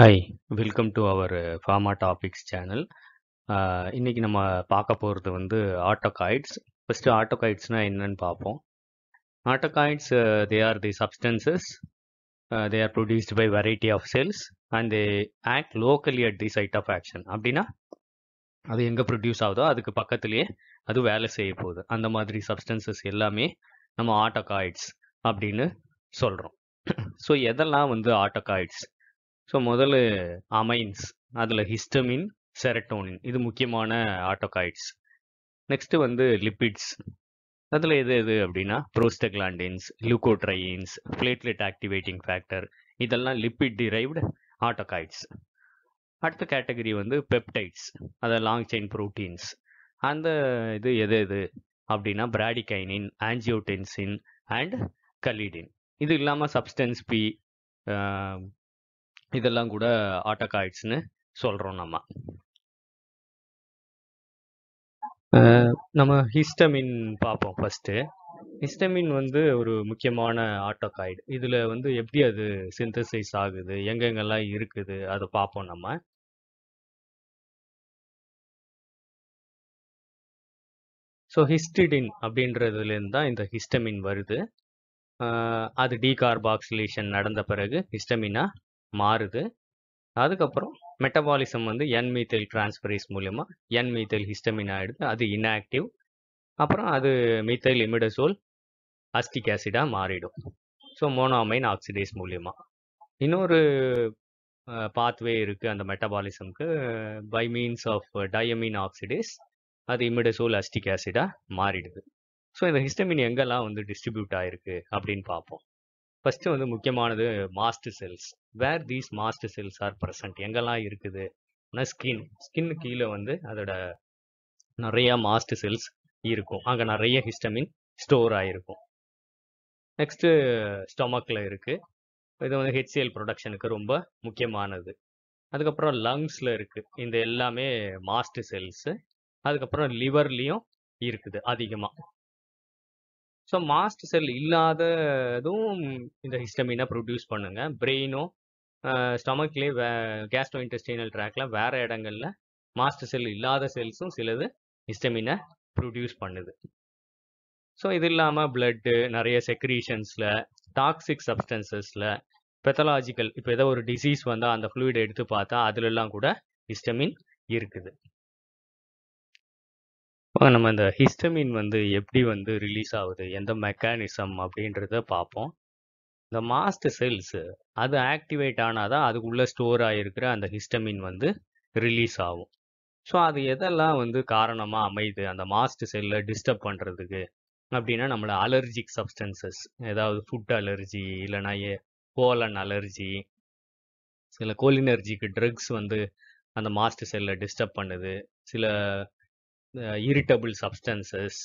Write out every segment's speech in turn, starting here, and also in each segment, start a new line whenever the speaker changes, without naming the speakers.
Hi welcome to our pharma topics channel இன்றைக்கி நம்ம பார்க்க போகிறது வந்து ஆட்டோகாய்ட்ஸ் ஃபஸ்ட்டு ஆட்டோகாய்ட்ஸ்னால் என்னன்னு பார்ப்போம் autacoids they are the substances they are produced by variety of cells and they act locally at the site of action அப்படின்னா அது எங்கே ப்ரொடியூஸ் ஆகுதோ அதுக்கு பக்கத்துலேயே அது வேலை செய்ய போகுது அந்த மாதிரி சப்ஸ்டன்சஸ் எல்லாமே நம்ம ஆட்டோகாய்ட்ஸ் அப்படின்னு சொல்கிறோம் ஸோ எதெல்லாம் வந்து ஆட்டோகாய்ட்ஸ் ஸோ முதல்ல அமைன்ஸ் அதில் ஹிஸ்டமின் செரட்டோனின் இது முக்கியமான ஆட்டோகாய்ட்ஸ் நெக்ஸ்ட்டு வந்து லிப்பிட்ஸ் அதில் எது எது அப்படின்னா prostaglandins leukotrienes platelet activating factor இதெல்லாம் லிப்பிட் டிரைவ்டு ஆட்டோகாய்ட்ஸ் அடுத்த கேட்டகரி வந்து பெப்டைட்ஸ் அதை லாங் செயின் ப்ரோட்டீன்ஸ் அந்த இது எது எது அப்படின்னா பிராடிகைனின் ஆன்ஜியோடென்சின் அண்ட் கலிடின் இது இல்லாமல் சப்ஸ்டன்ஸ் பி இதெல்லாம் கூட ஆட்டோகாய்ட்ஸ்னு சொல்கிறோம் நம்ம நம்ம ஹிஸ்டமின் பார்ப்போம் ஃபஸ்ட்டு ஹிஸ்டமின் வந்து ஒரு முக்கியமான ஆட்டோகாய்டு இதில் வந்து எப்படி அது சிந்தசைஸ் ஆகுது எங்கெங்கெல்லாம் இருக்குது அதை பார்ப்போம் நம்ம ஸோ ஹிஸ்டிடின் அப்படின்றதுலேருந்து தான் இந்த ஹிஸ்டமின் வருது அது டீகார்பாக்சிலேஷன் நடந்த பிறகு ஹிஸ்டமினா மாறுது அதுக்கப்புறம் மெட்டபாலிசம் வந்து என் மீத்தில் டிரான்ஸ்பரேஸ் மூலயமா என் மீத்தில் ஹிஸ்டமின் ஆகிடுது அது இன்ஆக்டிவ் அப்புறம் அது மீத்தைல் இமிடசோல் அஸ்டிக் ஆசிடாக மாறிடும் ஸோ மோனோமைன் ஆக்சிடேஸ் மூலயமா இன்னொரு பாத்வே இருக்குது அந்த மெட்டபாலிசம்க்கு by means of diamine oxidase அது இமிடசோல் அஸ்டிக் ஆசிடாக மாறிடுது ஸோ இந்த ஹிஸ்டமின் எங்கெல்லாம் வந்து டிஸ்ட்ரிபியூட் ஆகிருக்கு அப்படின்னு பார்ப்போம் ஃபஸ்ட்டு வந்து முக்கியமானது mast cells where these mast cells are present எங்கெல்லாம் இருக்குது ஆனால் ஸ்கின் ஸ்கின்னு கீழே வந்து அதோட நிறையா மாஸ்ட் செல்ஸ் இருக்கும் அங்கே நிறைய ஹிஸ்டமின் ஸ்டோர் ஆகிருக்கும் நெக்ஸ்ட்டு ஸ்டொமக்கில் இருக்குது இது வந்து ஹெச்சிஎல் ப்ரொடக்ஷனுக்கு ரொம்ப முக்கியமானது அதுக்கப்புறம் லங்ஸில் இருக்குது இந்த எல்லாமே மாஸ்ட் செல்ஸு அதுக்கப்புறம் லிவர்லேயும் இருக்குது அதிகமாக ஸோ மாஸ்ட் செல் இல்லாததும் இந்த ஹிஸ்டமினை ப்ரொடியூஸ் பண்ணுங்க பிரெயினும் ஸ்டமக்லேயே வே கேஸ்டோ இன்டெஸ்டைனல் ட்ராக்ல வேற இடங்கள்ல மாஸ்ட் செல் இல்லாத செல்ஸும் சிலது ஹிஸ்டமினை ப்ரொடியூஸ் பண்ணுது ஸோ இது இல்லாமல் பிளட்டு நிறைய செக்ரீஷன்ஸில் டாக்ஸிக் சப்ஸ்டன்சஸில் பெத்தலாஜிக்கல் இப்போ ஏதோ ஒரு டிசீஸ் வந்தால் அந்த ஃப்ளூயிட் எடுத்து பார்த்தா அதுலலாம் கூட ஹிஸ்டமின் இருக்குது நம்ம இந்த ஹிஸ்டமின் வந்து எப்படி வந்து ரிலீஸ் ஆகுது எந்த மெக்கானிசம் அப்படின்றத பார்ப்போம் இந்த மாஸ்ட் செல்ஸ் அது ஆக்டிவேட் ஆனால் தான் அதுக்குள்ளே ஸ்டோர் ஆகிருக்கிற அந்த ஹிஸ்டமின் வந்து ரிலீஸ் ஆகும் ஸோ அது எதெல்லாம் வந்து காரணமாக அமைது அந்த மாஸ்ட் செல்லை டிஸ்டர்ப் பண்ணுறதுக்கு அப்படின்னா நம்மளை அலர்ஜிக் சப்ஸ்டன்சஸ் ஏதாவது ஃபுட் அலர்ஜி இல்லைனா போலன் அலர்ஜி சில கோலினர்ஜிக்கு ட்ரக்ஸ் வந்து அந்த மாஸ்ட் செல்லை டிஸ்டர்ப் பண்ணுது சில இரிட்டபிள் சப்ஸ்டன்சஸ்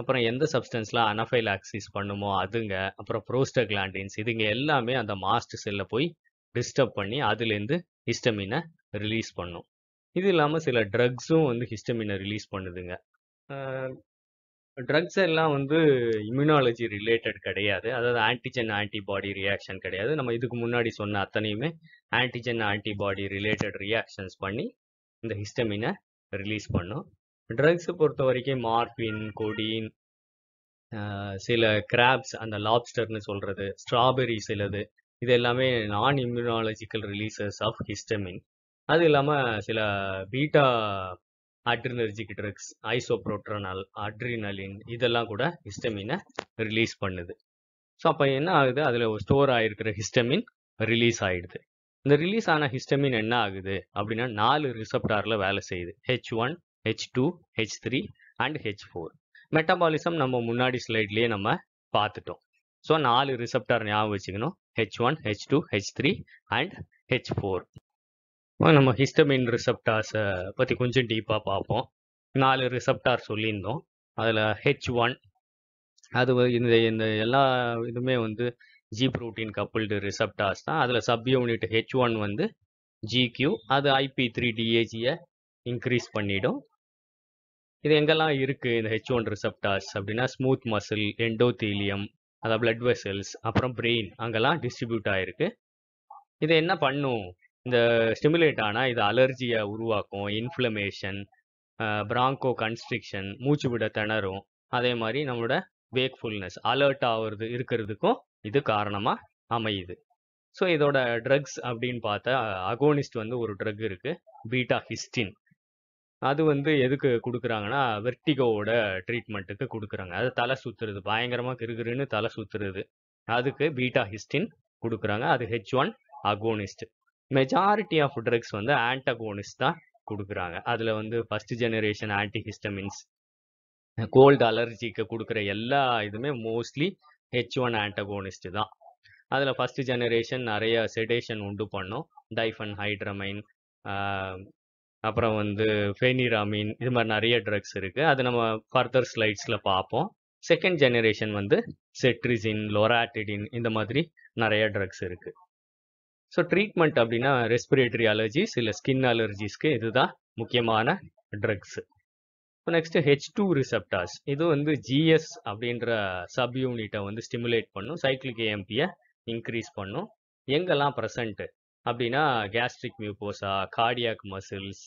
அப்புறம் எந்த சப்ஸ்டன்ஸ்லாம் அனஃபைல் ஆக்சிஸ் பண்ணுமோ அதுங்க அப்புறம் ப்ரோஸ்டக்லாண்டின்ஸ் இதுங்க எல்லாமே அந்த மாஸ்ட் செல்லை போய் டிஸ்டர்ப் பண்ணி அதுலேருந்து ஹிஸ்டமினை ரிலீஸ் பண்ணும் இது இல்லாமல் சில ட்ரக்ஸும் வந்து ஹிஸ்டமினை ரிலீஸ் பண்ணுதுங்க ட்ரக்ஸ் எல்லாம் வந்து இம்யூனாலஜி ரிலேட்டட் கிடையாது அதாவது ஆன்டிஜன் ஆன்டிபாடி ரியாக்ஷன் கிடையாது நம்ம இதுக்கு முன்னாடி சொன்ன அத்தனையுமே ஆன்டிஜன் ஆன்டிபாடி ரிலேட்டட் ரியாக்ஷன்ஸ் பண்ணி இந்த ஹிஸ்டமினை ரிலீஸ் பண்ணும் ட்ரக்ஸை பொறுத்த வரைக்கும் மார்பின் கொடின் சில கிராப்ஸ் அந்த லாப்ஸ்டர்னு சொல்கிறது ஸ்ட்ராபெரி சிலது இது எல்லாமே நான் இம்யூனாலஜிக்கல் ரிலீசஸ் ஆஃப் ஹிஸ்டமின் அது இல்லாமல் சில beta adrenergic drugs isoproterenol adrenaline இதெல்லாம் கூட ஹிஸ்டமினை ரிலீஸ் பண்ணுது ஸோ அப்போ என்ன ஆகுது அதில் ஸ்டோர் ஆகிருக்கிற ஹிஸ்டமின் ரிலீஸ் ஆகிடுது இந்த ரிலீஸ் ஆன ஹிஸ்டமின் என்ன ஆகுது அப்படின்னா நாலு ரிசப்டாரில் வேலை செய்யுது H one H2, H3 and H four metabolism நம்ம முன்னாடி ஸ்லைட்லேயே நம்ம பார்த்துட்டோம் ஸோ நாலு ரிசப்டார் ஞாபகம் வச்சுக்கணும் H one H two H three and H four நம்ம ஹிஸ்டமின் ரிசப்டார்ஸை பற்றி கொஞ்சம் டீப்பாக பார்ப்போம் நாலு ரிசப்டார் சொல்லியிருந்தோம் அதில் ஹெச் ஒன் அது இந்த இந்த எல்லா இதுவுமே வந்து ஜி ப்ரோட்டீன் கப்புள்டு ரிசப்டார்ஸ் தான் அதில் சப் யூனிட் ஹெச் ஒன் வந்து ஜிக்யூ அது ஐபி த்ரீ டிஏஜியை இன்க்ரீஸ் பண்ணிடும் இது எங்கெல்லாம் இருக்குது இந்த ஹெச் ஒன் ரிசப்டார்ஸ் அப்படின்னா ஸ்மூத் மசில் எண்டோதீலியம் அதாவது பிளட் வெசல்ஸ் அப்புறம் பிரெயின் அங்கெல்லாம் டிஸ்ட்ரிபியூட் ஆகிருக்கு இது என்ன பண்ணும் இந்த ஸ்டிமுலேட் ஆனால் இது அலர்ஜியை உருவாக்கும் இன்ஃப்ளமேஷன் பிராங்கோ கன்ஸ்ட்ரிக்ஷன் மூச்சு விட திணறும் அதே மாதிரி நம்மளோட வேக்ஃபுல்னஸ் அலர்ட் ஆகிறது இருக்கிறதுக்கும் இது காரணமாக அமையுது ஸோ இதோட ட்ரக்ஸ் அப்படின்னு பார்த்தா அகோனிஸ்ட் வந்து ஒரு ட்ரக் இருக்குது பீட்டா ஹிஸ்டின் அது வந்து எதுக்கு கொடுக்குறாங்கன்னா வெர்டிகோவோட ட்ரீட்மெண்ட்டுக்கு கொடுக்குறாங்க அது தலை சுற்றுறது பயங்கரமாக கிருகிருன்னு தலை சுற்றுறது அதுக்கு பீட்டா ஹிஸ்டின் கொடுக்குறாங்க அது one agonist. Majority of drugs வந்து ஆன்டகோனிஸ்ட் தான் கொடுக்குறாங்க அதில் வந்து ஃபர்ஸ்ட் ஜெனரேஷன் ஆன்டிஹிஸ்டமின்ஸ், கோல்டு அலர்ஜிக்கு கொடுக்குற எல்லா இதுவுமே மோஸ்ட்லி ஹெச் ஒன் ஆன்டகோனிஸ்ட் தான். அதில் ஃபஸ்ட்டு ஜெனரேஷன் நிறைய செடேஷன் உண்டு பண்ணும். டைஃபன் ஹைட்ரமைன் அப்புறம் வந்து ஃபெனிராமின் இது மாதிரி நிறைய ட்ரக்ஸ் இருக்குது அது நம்ம ஃபர்தர் ஸ்லைட்ஸில் பார்ப்போம் செகண்ட் ஜெனரேஷன் வந்து செட்ரிசின் லொராட்டிடின் இந்த மாதிரி நிறைய ட்ரக்ஸ் இருக்குது ஸோ ட்ரீட்மெண்ட் அப்படின்னா ரெஸ்பிரேட்டரி அலர்ஜிஸ் இல்லை ஸ்கின் அலர்ஜிஸ்க்கு இதுதான் முக்கியமான ட்ரக்ஸ் இப்போ நெக்ஸ்ட் ஹெச் டூ ரிசப்டாஸ் இது வந்து ஜிஎஸ் அப்படின்ற சப் யூனிட்டை வந்து ஸ்டிமுலேட் பண்ணும் சைக்கிளிக் ஏஎம்பியை இன்க்ரீஸ் பண்ணும் எங்கெல்லாம் ப்ரெசண்ட்டு அப்படின்னா gastric mucosa cardiac muscles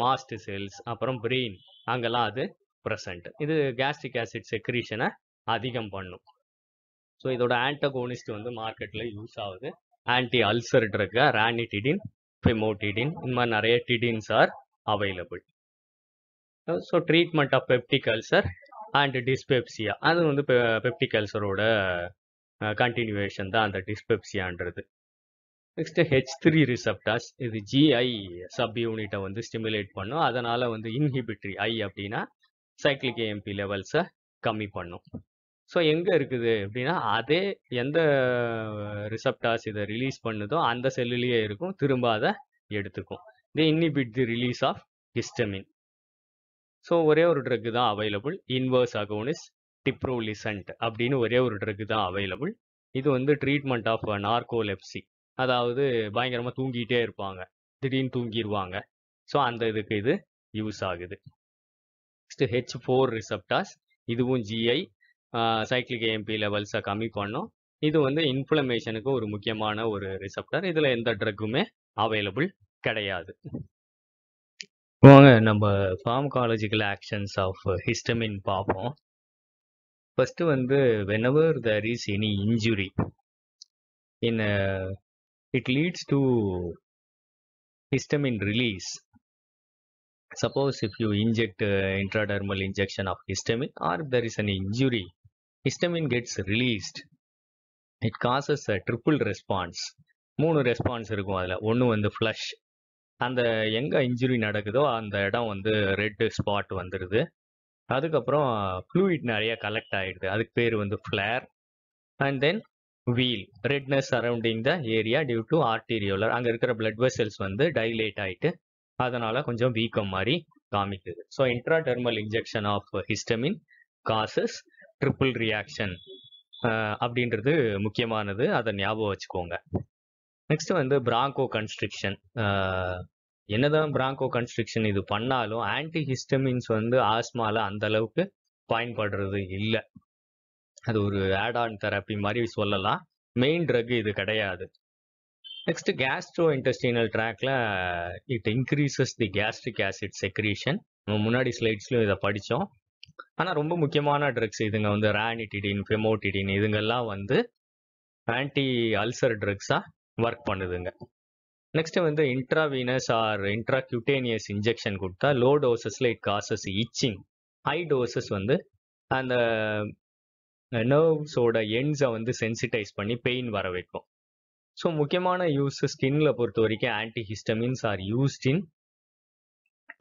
mast cells அப்புறம் பிரெயின் அங்கெல்லாம் அது ப்ரெசண்ட் இது கேஸ்ட்ரிக் ஆசிட் செக்ரீஷனை அதிகம் பண்ணும் ஸோ இதோட ஆன்டகோனிஸ்ட் வந்து மார்க்கெட்டில் யூஸ் ஆகுது ஆன்டி அல்சர் ட்ரக்காக ரானிடிடின் ஃபிமோடிடின் இந்த மாதிரி நிறைய tidines are available so treatment of peptic ulcer and dyspepsia அது வந்து பெப்டிக் அல்சரோட கண்டினியூவேஷன் தான் அந்த டிஸ்பெப்சியான்றது நெக்ஸ்ட் ஹெச் த்ரீ ரிசப்டாஸ் இது ஜிஐ சப் யூனிட்டை வந்து ஸ்டிமுலேட் பண்ணும் அதனால் வந்து இன்ஹிபிட்ரி ஐ அப்படின்னா சைக்கிளிக் ஏஎம்பி லெவல்ஸை கம்மி பண்ணும் ஸோ எங்கே இருக்குது அப்படின்னா அதே எந்த ரிசப்டாஸ் இதை ரிலீஸ் பண்ணுதோ அந்த செல்லுலேயே இருக்கும் திரும்ப அதை எடுத்துக்கும் இது inhibit the release of histamine so ஒரே ஒரு ட்ரக் தான் அவைலபிள் இன்வர்ஸ் அகோனிஸ் டிப்ரோலிசன்ட் அப்படின்னு ஒரே ஒரு ட்ரக் தான் அவைலபிள் இது வந்து ட்ரீட்மெண்ட் ஆஃப் நார்கோலெப்சி அதாவது பயங்கரமாக தூங்கிட்டே இருப்பாங்க திடீர்னு தூங்கிடுவாங்க ஸோ அந்த இதுக்கு இது யூஸ் ஆகுது நெக்ஸ்ட்டு ஹெச் ஃபோர் ரிசப்டாஸ் இதுவும் ஜிஐ சைக்ளிக் ஏஎம்பி லெவல்ஸை கம்மி பண்ணோம் இது வந்து இன்ஃப்ளமேஷனுக்கு ஒரு முக்கியமான ஒரு ரிசப்டர் இதில் எந்த ட்ரக்குமே அவைலபிள் கிடையாது வாங்க நம்ம ஃபார்மகாலஜிக்கல் ஆக்ஷன்ஸ் ஆஃப் ஹிஸ்டமின் பார்ப்போம் ஃபஸ்ட்டு வந்து ever there is any injury in it leads to histamine release suppose if you inject uh, intradermal injection of histamine or if there is an injury histamine gets released it causes a triple response மூணு response இருக்கும் அதில் ஒன்று வந்து flush அந்த எங்கே injury நடக்குதோ அந்த இடம் வந்து ரெட்டு ஸ்பாட் வந்துடுது அதுக்கப்புறம் ஃப்ளூயிட் நிறைய கலெக்ட் ஆகிடுது அதுக்கு பேர் வந்து flare and then wheal redness surrounding the area due to arteriolar அங்கே இருக்கிற பிளட் வெசல்ஸ் வந்து டைலேட் ஆகிட்டு அதனால் கொஞ்சம் வீக்கம் மாதிரி காமிக்குது so intra dermal injection of histamine causes triple reaction அப்படின்றது முக்கியமானது அதை ஞாபகம் வச்சுக்கோங்க நெக்ஸ்ட் வந்து பிராங்கோ கன்ஸ்ட்ரிக்ஷன் என்னதான் பிராங்கோ கன்ஸ்ட்ரிக்ஷன் இது பண்ணாலும் ஆன்டி ஹிஸ்டமின்ஸ் வந்து ஆஸ்மால அந்த அளவுக்கு பயன்படுறது இல்லை அது ஒரு ஆட் ஆன் தெரப்பி மாதிரி சொல்லலாம் மெயின் ட்ரக் இது கிடையாது நெக்ஸ்ட் கேஸ்ட்ரோ இன்டெஸ்டினல் ட்ராக்ல it increases the gastric acid secretion நம்ம முன்னாடி ஸ்லைட்ஸ்லையும் இதை படித்தோம் ஆனால் ரொம்ப முக்கியமான ட்ரக்ஸ் இதுங்க வந்து ரானிட்டிடின் ஃபெமோட்டிடின் இதுங்கெல்லாம் வந்து ஆன்டி அல்சர் ட்ரக்ஸாக ஒர்க் பண்ணுதுங்க நெக்ஸ்ட் வந்து இன்ட்ராவீனஸ் ஆர் இன்ட்ராக்யூட்டேனியஸ் இன்ஜெக்ஷன் கொடுத்தா லோ டோசஸில் it causes itching high doses வந்து அந்த நர்வ்ஸோட எண்ட்ஸை வந்து சென்சிட்டைஸ் பண்ணி பெயின் வர வைக்கும் ஸோ முக்கியமான யூஸ் ஸ்கின்ல பொறுத்த வரைக்கும் antihistamines are used in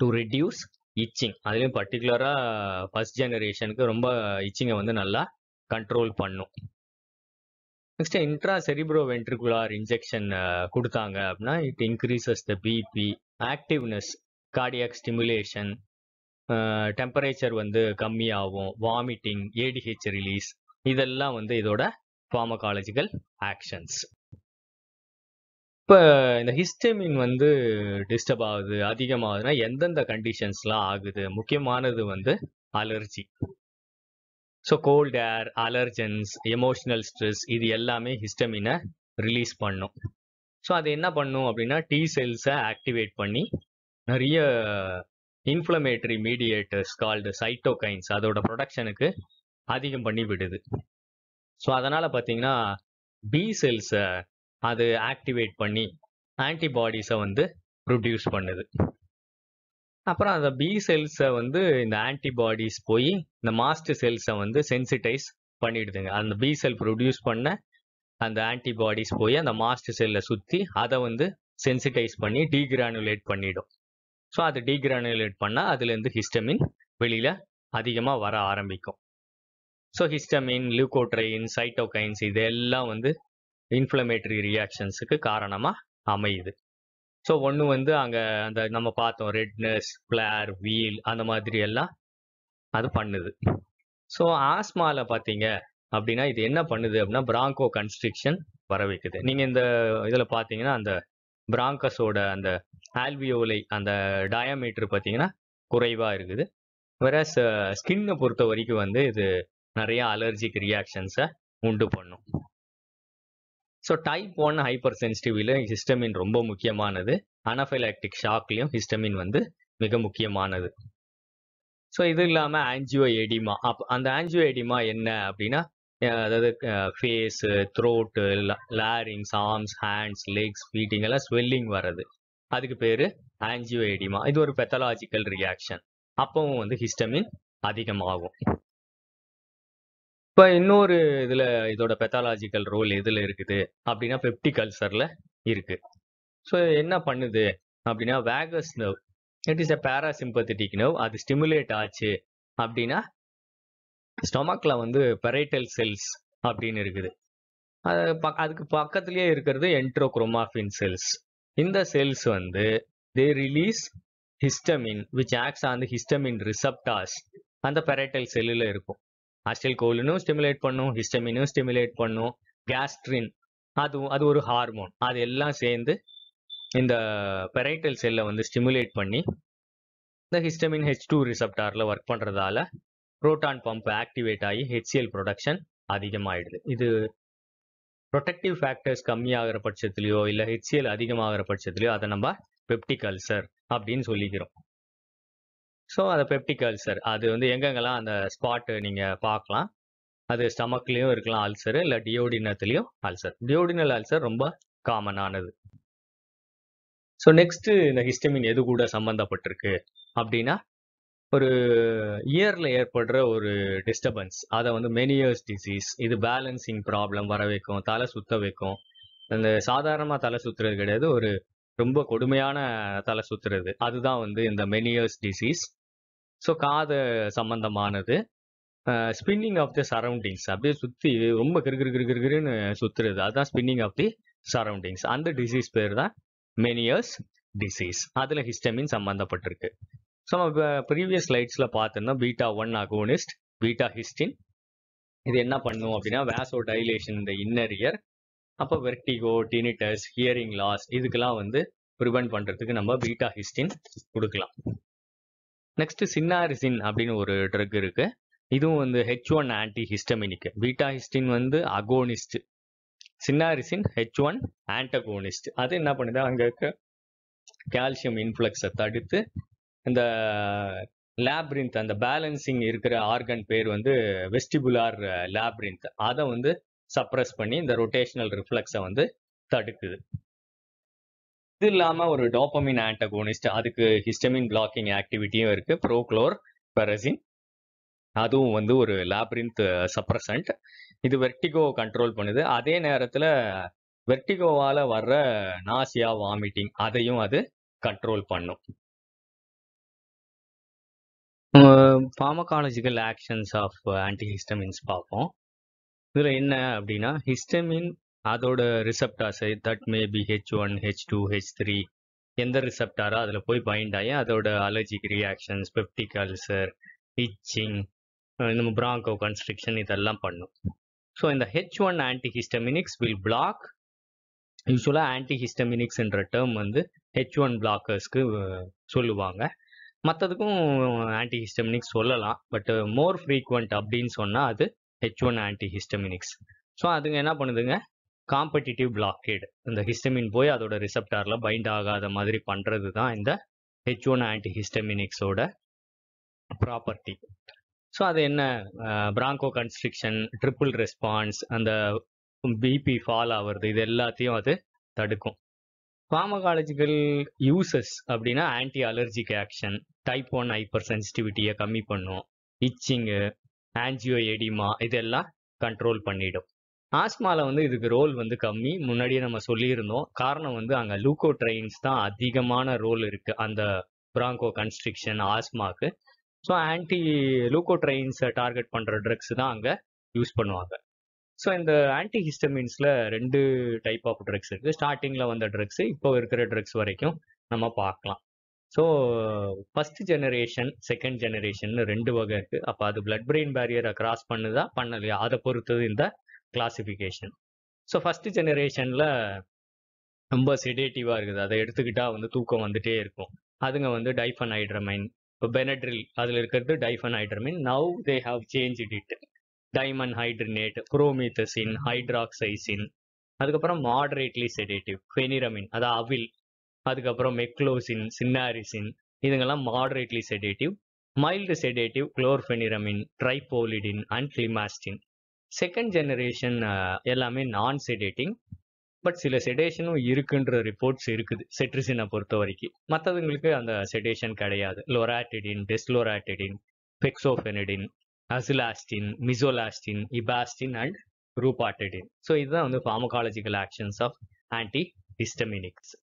to reduce itching அதுலேயும் பர்டிகுலராக ஃபர்ஸ்ட் ஜெனரேஷனுக்கு ரொம்ப இச்சிங்கை வந்து நல்லா கண்ட்ரோல் பண்ணும் next intra cerebro ventricular injection கொடுத்தாங்க அப்படின்னா it increases the BP activeness cardiac stimulation temperature வந்து கம்மியாகும் வாமிட்டிங் ஏடிஹெச் ரிலீஸ் இதெல்லாம் வந்து இதோட ஃபார்மகாலஜிக்கல் ஆக்ஷன்ஸ் இப்போ இந்த ஹிஸ்டமின் வந்து டிஸ்டர்ப் ஆகுது அதிகமாகுதுன்னா எந்தெந்த கண்டிஷன்ஸ்லாம் ஆகுது முக்கியமானது வந்து allergy so cold air allergens emotional stress இது எல்லாமே ஹிஸ்டமினை ரிலீஸ் பண்ணும் ஸோ அது என்ன பண்ணும் அப்படின்னா டி செல்ஸை ஆக்டிவேட் பண்ணி நிறைய இன்ஃப்ளமேட்டரி மீடியேட்டர்ஸ் கால்டு சைட்டோகைன்ஸ் அதோட ப்ரொடக்ஷனுக்கு அதிகம் பண்ணி விடுது ஸோ அதனால் பார்த்தீங்கன்னா பி செல்ஸை அது ஆக்டிவேட் பண்ணி ஆன்டிபாடிஸை வந்து ப்ரொடியூஸ் பண்ணுது அப்புறம் அந்த பி செல்ஸை வந்து இந்த ஆன்டிபாடிஸ் போய் இந்த மாஸ்ட் செல்ஸை வந்து சென்சிட்டைஸ் பண்ணிடுதுங்க அந்த பி செல் ப்ரொடியூஸ் பண்ண அந்த ஆன்டிபாடிஸ் போய் அந்த மாஸ்ட் செல்லை சுற்றி அதை வந்து சென்சிட்டைஸ் பண்ணி டீகிரானுலேட் பண்ணிடும் ஸோ அது டீகிரானுலேட் பண்ணால் அதுலேருந்து ஹிஸ்டமின் வெளியில் அதிகமாக வர ஆரம்பிக்கும் ஸோ ஹிஸ்டமின் லியூகோட்ரைன் சைட்டோகைன்ஸ் இதெல்லாம் வந்து இன்ஃப்ளமேட்டரி ரியாக்ஷன்ஸுக்கு காரணமாக அமையுது ஸோ ஒன்று வந்து அங்கே அந்த நம்ம பார்த்தோம் ரெட்னஸ் பிளேர் வீல் அந்த மாதிரி எல்லாம் அது பண்ணுது ஸோ ஆஸ்மாவில் பார்த்தீங்க அப்படின்னா இது என்ன பண்ணுது அப்படின்னா பிராங்கோ கன்ஸ்ட்ரிக்ஷன் வர வைக்குது நீங்கள் இந்த இதில் பார்த்தீங்கன்னா அந்த பிராங்கஸோட அந்த ஆல்வியோலை அந்த டயாமீட்டர் பார்த்தீங்கன்னா குறைவாக இருக்குது வேற ஸ்கின்னை பொறுத்த வரைக்கும் வந்து இது நிறைய அலர்ஜிக் ரியாக்ஷன்ஸை உண்டு பண்ணும் ஸோ டைப் ஒன் ஹைப்பர் சென்சிட்டிவ்ல ஹிஸ்டமின் ரொம்ப முக்கியமானது அனஃபைலாக்டிக் ஷாக்லையும் ஹிஸ்டமின் வந்து மிக முக்கியமானது ஸோ இது இல்லாமல் ஆன்ஜியோ எடிமா அப் அந்த ஆன்ஜியோ எடிமா என்ன அப்படின்னா அதாவது face throat larynx arms hands legs எல்லாம் ஸ்வெல்லிங் வர்றது அதுக்கு பேர் ஆன்ஜியோ எடிமா இது ஒரு பெத்தலாஜிக்கல் ரியாக்ஷன் அப்பவும் வந்து ஹிஸ்டமின் அதிகமாகும் இப்போ இன்னொரு இதில் இதோட பெத்தாலாஜிக்கல் ரோல் எதில் இருக்குது அப்படின்னா பெப்டிக் இருக்குது இருக்கு ஸோ என்ன பண்ணுது அப்படின்னா vagus nerve it is a parasympathetic nerve அது ஸ்டிமுலேட் ஆச்சு அப்படின்னா ஸ்டொமக்கில் வந்து பெரைட்டல் செல்ஸ் அப்படின்னு இருக்குது அது அதுக்கு பக்கத்துலேயே இருக்கிறது என்ட்ரோக்ரோமாஃபின் செல்ஸ் இந்த செல்ஸ் வந்து they release histamine which acts on the histamine receptors அந்த பெரைட்டல் செல்லில் இருக்கும் கோலினும் ஸ்டிமுலேட் பண்ணும் ஹிஸ்டமினும் ஸ்டிமுலேட் பண்ணும் கேஸ்ட்ரின் அது அது ஒரு ஹார்மோன் அது எல்லாம் சேர்ந்து இந்த பெரைட்டல் செல்லை வந்து ஸ்டிமுலேட் பண்ணி இந்த ஹிஸ்டமின் ஹெச் டூ ரிசப்டாரில் ஒர்க் பண்ணுறதால புரோட்டான் பம்ப் ஆக்டிவேட் ஆகி ஹெச்சிஎல் ப்ரொடக்ஷன் அதிகமாகிடுது இது ப்ரொடெக்டிவ் ஃபேக்டர்ஸ் கம்மியாகிற பட்சத்துலையோ இல்லை ஹெச்சிஎல் அதிகமாகிற பட்சத்துலையோ அதை நம்ம பெப்டிக் அல்சர் அப்படின்னு சொல்லிக்கிறோம் ஸோ அதை பெப்டிக் அல்சர் அது வந்து எங்கெங்கெல்லாம் அந்த ஸ்பாட்டு நீங்கள் பார்க்கலாம் அது ஸ்டமக்லேயும் இருக்கலாம் அல்சரு இல்லை டியோடினத்துலேயும் அல்சர் டியோடினல் அல்சர் ரொம்ப காமனானது ஸோ நெக்ஸ்ட்டு இந்த ஹிஸ்டமின் எது கூட சம்மந்தப்பட்டிருக்கு அப்படின்னா ஒரு இயரில் ஏற்படுற ஒரு டிஸ்டர்பன்ஸ் அதை வந்து மெனியர்ஸ் டிசீஸ் இது பேலன்சிங் ப்ராப்ளம் வர வைக்கும் தலை சுத்த வைக்கும் அந்த சாதாரணமாக தலை சுற்றுறது கிடையாது ஒரு ரொம்ப கொடுமையான தலை சுத்துறது அதுதான் வந்து இந்த மெனியர்ஸ் டிசீஸ் ஸோ காது சம்பந்தமானது ஸ்பின்னிங் ஆஃப் த சரௌண்டிங்ஸ் அப்படியே சுற்றி ரொம்ப கிருகிரு கிருகிருன்னு சுற்றுறது அதுதான் ஸ்பின்னிங் ஆஃப் தி சரௌண்டிங்ஸ் அந்த டிசீஸ் பேர் தான் மெனியர்ஸ் டிசீஸ் அதில் ஹிஸ்டமின் சம்மந்தப்பட்டிருக்கு ஸோ நம்ம இப்போ ப்ரீவியஸ் ஸ்லைட்ஸில் பார்த்தோம்னா beta one agonist betahistine இது என்ன பண்ணும் அப்படின்னா வேசோ டைலேஷன் இந்த இயர் அப்போ வெர்டிகோ டினிட்டஸ் ஹியரிங் லாஸ் இதுக்கெல்லாம் வந்து ப்ரிவெண்ட் பண்ணுறதுக்கு நம்ம பீட்டா ஹிஸ்டின் கொடுக்கலாம் நெக்ஸ்ட் சின்னாரிசின் அப்படின்னு ஒரு ட்ரக் இருக்கு இதுவும் வந்து ஹெச் ஒன் ஆன்டி ஹிஸ்டமினிக்கு பீட்டா ஹிஸ்டின் வந்து agonist cinnarizine H one antagonist அது என்ன பண்ணுது அங்கே இருக்க கால்சியம் இன்ஃப்ளக்ஸை தடுத்து இந்த லேப்ரின்த் அந்த பேலன்சிங் இருக்கிற ஆர்கன் பேர் வந்து வெஸ்டிபுலார் லேப்ரின்த் அதை வந்து சப்ரஸ் பண்ணி இந்த ரொட்டேஷனல் ரிஃப்ளெக்ஸை வந்து தடுக்குது இது இல்லாமல் ஒரு டோப்பமின் ஆன்டகோனிஸ்ட் அதுக்கு ஹிஸ்டமின் பிளாக்கிங் ஆக்டிவிட்டியும் இருக்குது ப்ரோக்ளோர் பெரசின் அதுவும் வந்து ஒரு லேப்ரின் சப்ரசன்ட் இது வெர்டிகோ கண்ட்ரோல் பண்ணுது அதே நேரத்தில் வெர்டிகோவால் வர்ற நாசியா வாமிட்டிங் அதையும் அது கண்ட்ரோல் பண்ணும் ஃபார்மகாலஜிக்கல் ஆக்ஷன்ஸ் ஆஃப் ஆன்டிஹிஸ்டமின்ஸ் பார்ப்போம் இதில் என்ன அப்படின்னா ஹிஸ்டமின் அதோட ரிசப்டார்ஸை that may be H one H two H three எந்த ரிசப்டாரோ அதில் போய் பைண்ட் ஆகி அதோட allergic reactions peptic ulcer itching இந்த பிராங்கோ கன்ஸ்ட்ரிக்ஷன் இதெல்லாம் பண்ணும் ஸோ இந்த H one antihistaminics will block யூஸ்வலாக ஆன்டிஹிஸ்டமினிக்ஸ்ன்ற டேர்ம் வந்து ஹெச் ஒன் பிளாக்கர்ஸ்க்கு சொல்லுவாங்க மற்றதுக்கும் ஆன்டிஹிஸ்டமினிக்ஸ் சொல்லலாம் பட் மோர் ஃப்ரீக்வெண்ட் அப்படின்னு சொன்னால் அது H one antihistaminics so அதுங்க என்ன பண்ணுதுங்க காம்படிட்டிவ் பிளாக்கேட் இந்த ஹிஸ்டமின் போய் அதோட ரிசப்டாரில் பைண்ட் ஆகாத மாதிரி பண்ணுறது தான் இந்த ஹெச் ஒன் ஆன்டி ஹிஸ்டமினிக்ஸோட ப்ராப்பர்ட்டி ஸோ அது என்ன பிராங்கோ கன்ஸ்ட்ரிக்ஷன் ட்ரிபிள் ரெஸ்பான்ஸ் அந்த பிபி ஃபால் ஆகிறது இது எல்லாத்தையும் அது தடுக்கும் ஃபார்மகாலஜிக்கல் யூசஸ் அப்படின்னா anti allergic action type one hyper சென்சிட்டிவிட்டியை கம்மி பண்ணும் இச்சிங்கு ஆன்ஜியோ எடிமா இதெல்லாம் கண்ட்ரோல் பண்ணிடும் ஆஸ்மால வந்து இதுக்கு ரோல் வந்து கம்மி முன்னாடியே நம்ம சொல்லியிருந்தோம் காரணம் வந்து அங்கே லூக்கோ ட்ரெயின்ஸ் தான் அதிகமான ரோல் இருக்குது அந்த பிராங்கோ கன்ஸ்ட்ரிக்ஷன் ஆஸ்மாக்கு ஸோ ஆன்டி லூக்கோ ட்ரெயின்ஸை டார்கெட் பண்ணுற ட்ரக்ஸ் தான் அங்கே யூஸ் பண்ணுவாங்க ஸோ இந்த ஆன்டி ஹிஸ்டமின்ஸில் ரெண்டு டைப் ஆஃப் ட்ரக்ஸ் இருக்குது ஸ்டார்டிங்கில் வந்த ட்ரக்ஸ் இப்போ இருக்கிற ட்ரக்ஸ் வரைக்கும் நம்ம பார்க்கலாம் so first generation second generation ரெண்டு வகை இருக்கு அப்போ அது பிளட் பிரெயின் பேரியரை கிராஸ் பண்ணுதா பண்ணலையா அதை பொறுத்தது இந்த கிளாசிஃபிகேஷன் ஸோ ஃபர்ஸ்ட் ஜெனரேஷனில் ரொம்ப செடேட்டிவாக இருக்குது அதை எடுத்துக்கிட்டா வந்து தூக்கம் வந்துட்டே இருக்கும் அதுங்க வந்து டைஃபன் ஹைட்ரமைன் இப்போ பெனட்ரில் அதில் இருக்கிறது diphenhydramine now they have change it dimenhydrinate promethazine hydroxyzine அதுக்கப்புறம் மாடரேட்லி செடேட்டிவ் பெனிரமின் அதாவது அவில் அதுக்கப்புறம் மெக்லோசின் சின்னாரிசின் இதுங்கெல்லாம் moderately sedative mild sedative chlorpheniramine triprolidine and clemastine second generation எல்லாமே நான் செடேட்டிங் பட் சில செடேஷனும் இருக்குன்ற ரிப்போர்ட்ஸ் இருக்குது செட்ரிசினை பொறுத்த வரைக்கும் மற்றதுங்களுக்கு அந்த செடேஷன் கிடையாது லொராட்டிடின் டெஸ்லோராட்டிடின் பெக்ஸோஃபெனடின் அசிலாஸ்டின் மிசோலாஸ்டின் இபாஸ்டின் அண்ட் ரூபாட்டடின் ஸோ இதுதான் வந்து pharmacological actions of antihistaminics